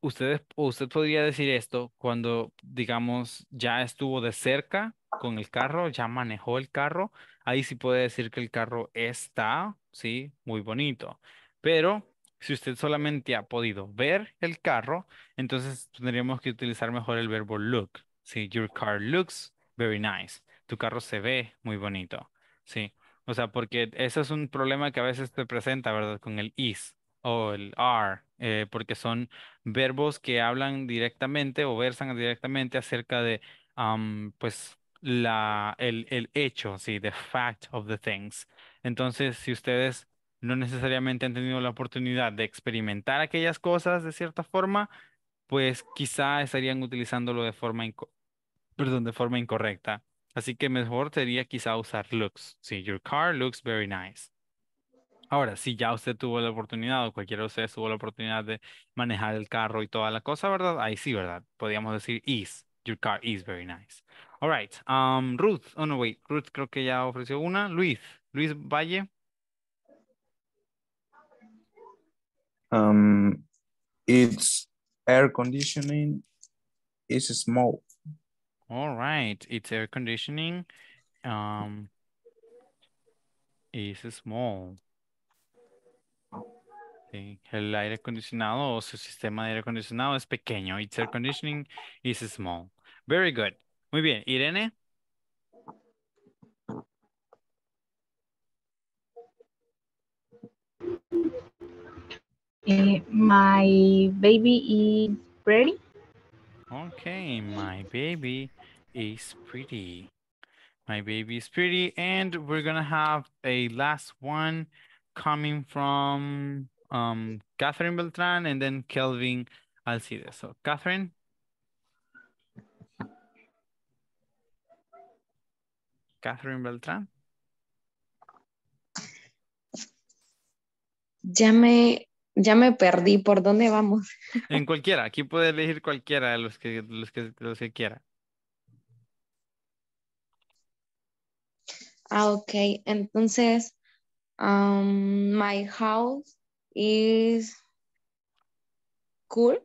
ustedes, usted podría decir esto cuando, digamos, ya estuvo de cerca con el carro, ya manejó el carro, ahí sí puede decir que el carro está, sí, muy bonito, pero... Si usted solamente ha podido ver el carro, entonces tendríamos que utilizar mejor el verbo look. Sí, your car looks very nice. Tu carro se ve muy bonito. Sí. O sea, porque eso es un problema que a veces te presenta, ¿verdad? Con el is o el are, eh, porque son verbos que hablan directamente o versan directamente acerca de, pues, la, el, hecho, sí, the fact of the things. Entonces, si ustedes no necesariamente han tenido la oportunidad de experimentar aquellas cosas de cierta forma, pues quizá estarían utilizándolo de forma, perdón, de forma incorrecta. Así que mejor sería quizá usar looks. Sí, your car looks very nice. Ahora, si ya usted tuvo la oportunidad o cualquiera de ustedes tuvo la oportunidad de manejar el carro y toda la cosa, ¿verdad? Ahí sí, ¿verdad? Podríamos decir is. Your car is very nice. All right. Um, Ruth. Oh, no, wait. Ruth creo que ya ofreció una. Luis. Luis Valle. Um, it's air conditioning is small. All right, it's air conditioning. Um, is small. Sí. El aire acondicionado o su sistema de aire acondicionado es pequeño. It's air conditioning is small. Very good. Muy bien. Irene. Eh, my baby is ready. Okay, my baby is pretty. My baby is pretty. And we're gonna have a last one coming from um, Catherine Beltran and then Kelvin Alcides. So, Catherine. Catherine Beltrán. Ya me, ya me perdí, ¿por dónde vamos? En cualquiera, aquí puede elegir cualquiera de los que, los que, los que quiera. Ah, ok. Entonces, um, my house is cool.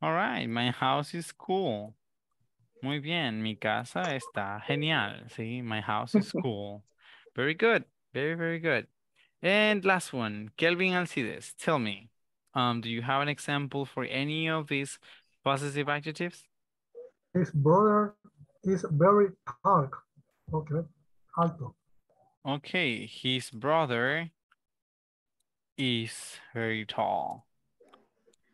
All right, my house is cool. Muy bien, mi casa está genial. Sí, my house is cool. very good, very, very good. And last one, Kelvin Alcides, tell me, um, do you have an example for any of these positive adjectives? His brother is very tall. Okay. alto. Okay, his brother is very tall.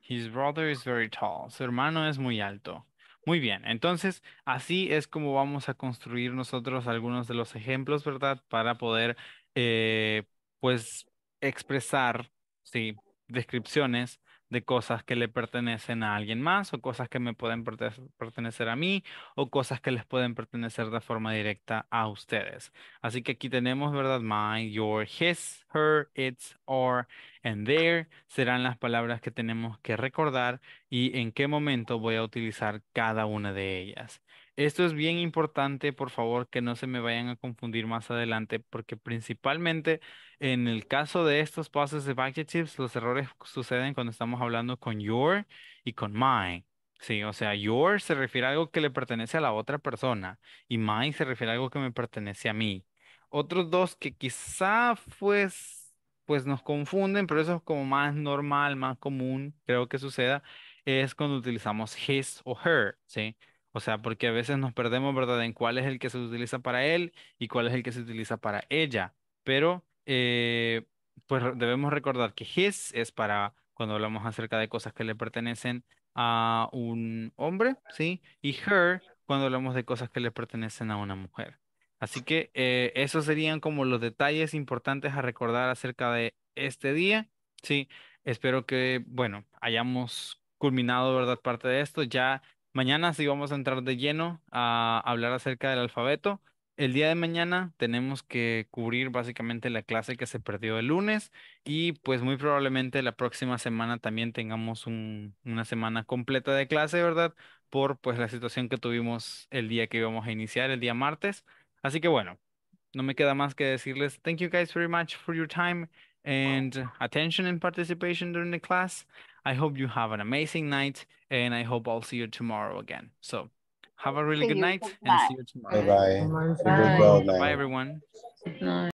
His brother is very tall. Su hermano es muy alto. Muy bien, entonces así es como vamos a construir nosotros algunos de los ejemplos, ¿verdad? Para poder, eh, pues, expresar, sí, descripciones de cosas que le pertenecen a alguien más o cosas que me pueden pertenecer a mí o cosas que les pueden pertenecer de forma directa a ustedes. Así que aquí tenemos, ¿verdad? My, your, his, her, its, or, and their serán las palabras que tenemos que recordar y en qué momento voy a utilizar cada una de ellas. Esto es bien importante, por favor, que no se me vayan a confundir más adelante, porque principalmente en el caso de estos pasos de adjectives, los errores suceden cuando estamos hablando con your y con mine. Sí, o sea, your se refiere a algo que le pertenece a la otra persona y mine se refiere a algo que me pertenece a mí. Otros dos que quizá pues, pues nos confunden, pero eso es como más normal, más común, creo que suceda, es cuando utilizamos his o her, ¿sí? O sea, porque a veces nos perdemos, ¿verdad?, en cuál es el que se utiliza para él y cuál es el que se utiliza para ella. Pero, eh, pues debemos recordar que his es para cuando hablamos acerca de cosas que le pertenecen a un hombre, ¿sí? Y her cuando hablamos de cosas que le pertenecen a una mujer. Así que eh, esos serían como los detalles importantes a recordar acerca de este día, ¿sí? Espero que, bueno, hayamos culminado, ¿verdad? Parte de esto. Ya Mañana sí vamos a entrar de lleno a hablar acerca del alfabeto. El día de mañana tenemos que cubrir básicamente la clase que se perdió el lunes y pues muy probablemente la próxima semana también tengamos una semana completa de clase, ¿verdad? Por pues la situación que tuvimos el día que íbamos a iniciar, el día martes. Así que bueno, no me queda más que decirles thank you guys very much for your time and attention and participation during the class. I hope you have an amazing night and I hope I'll see you tomorrow again. So have a really see good night Bye. and see you tomorrow. Bye-bye. Bye, -bye. Bye. Bye everyone. Bye.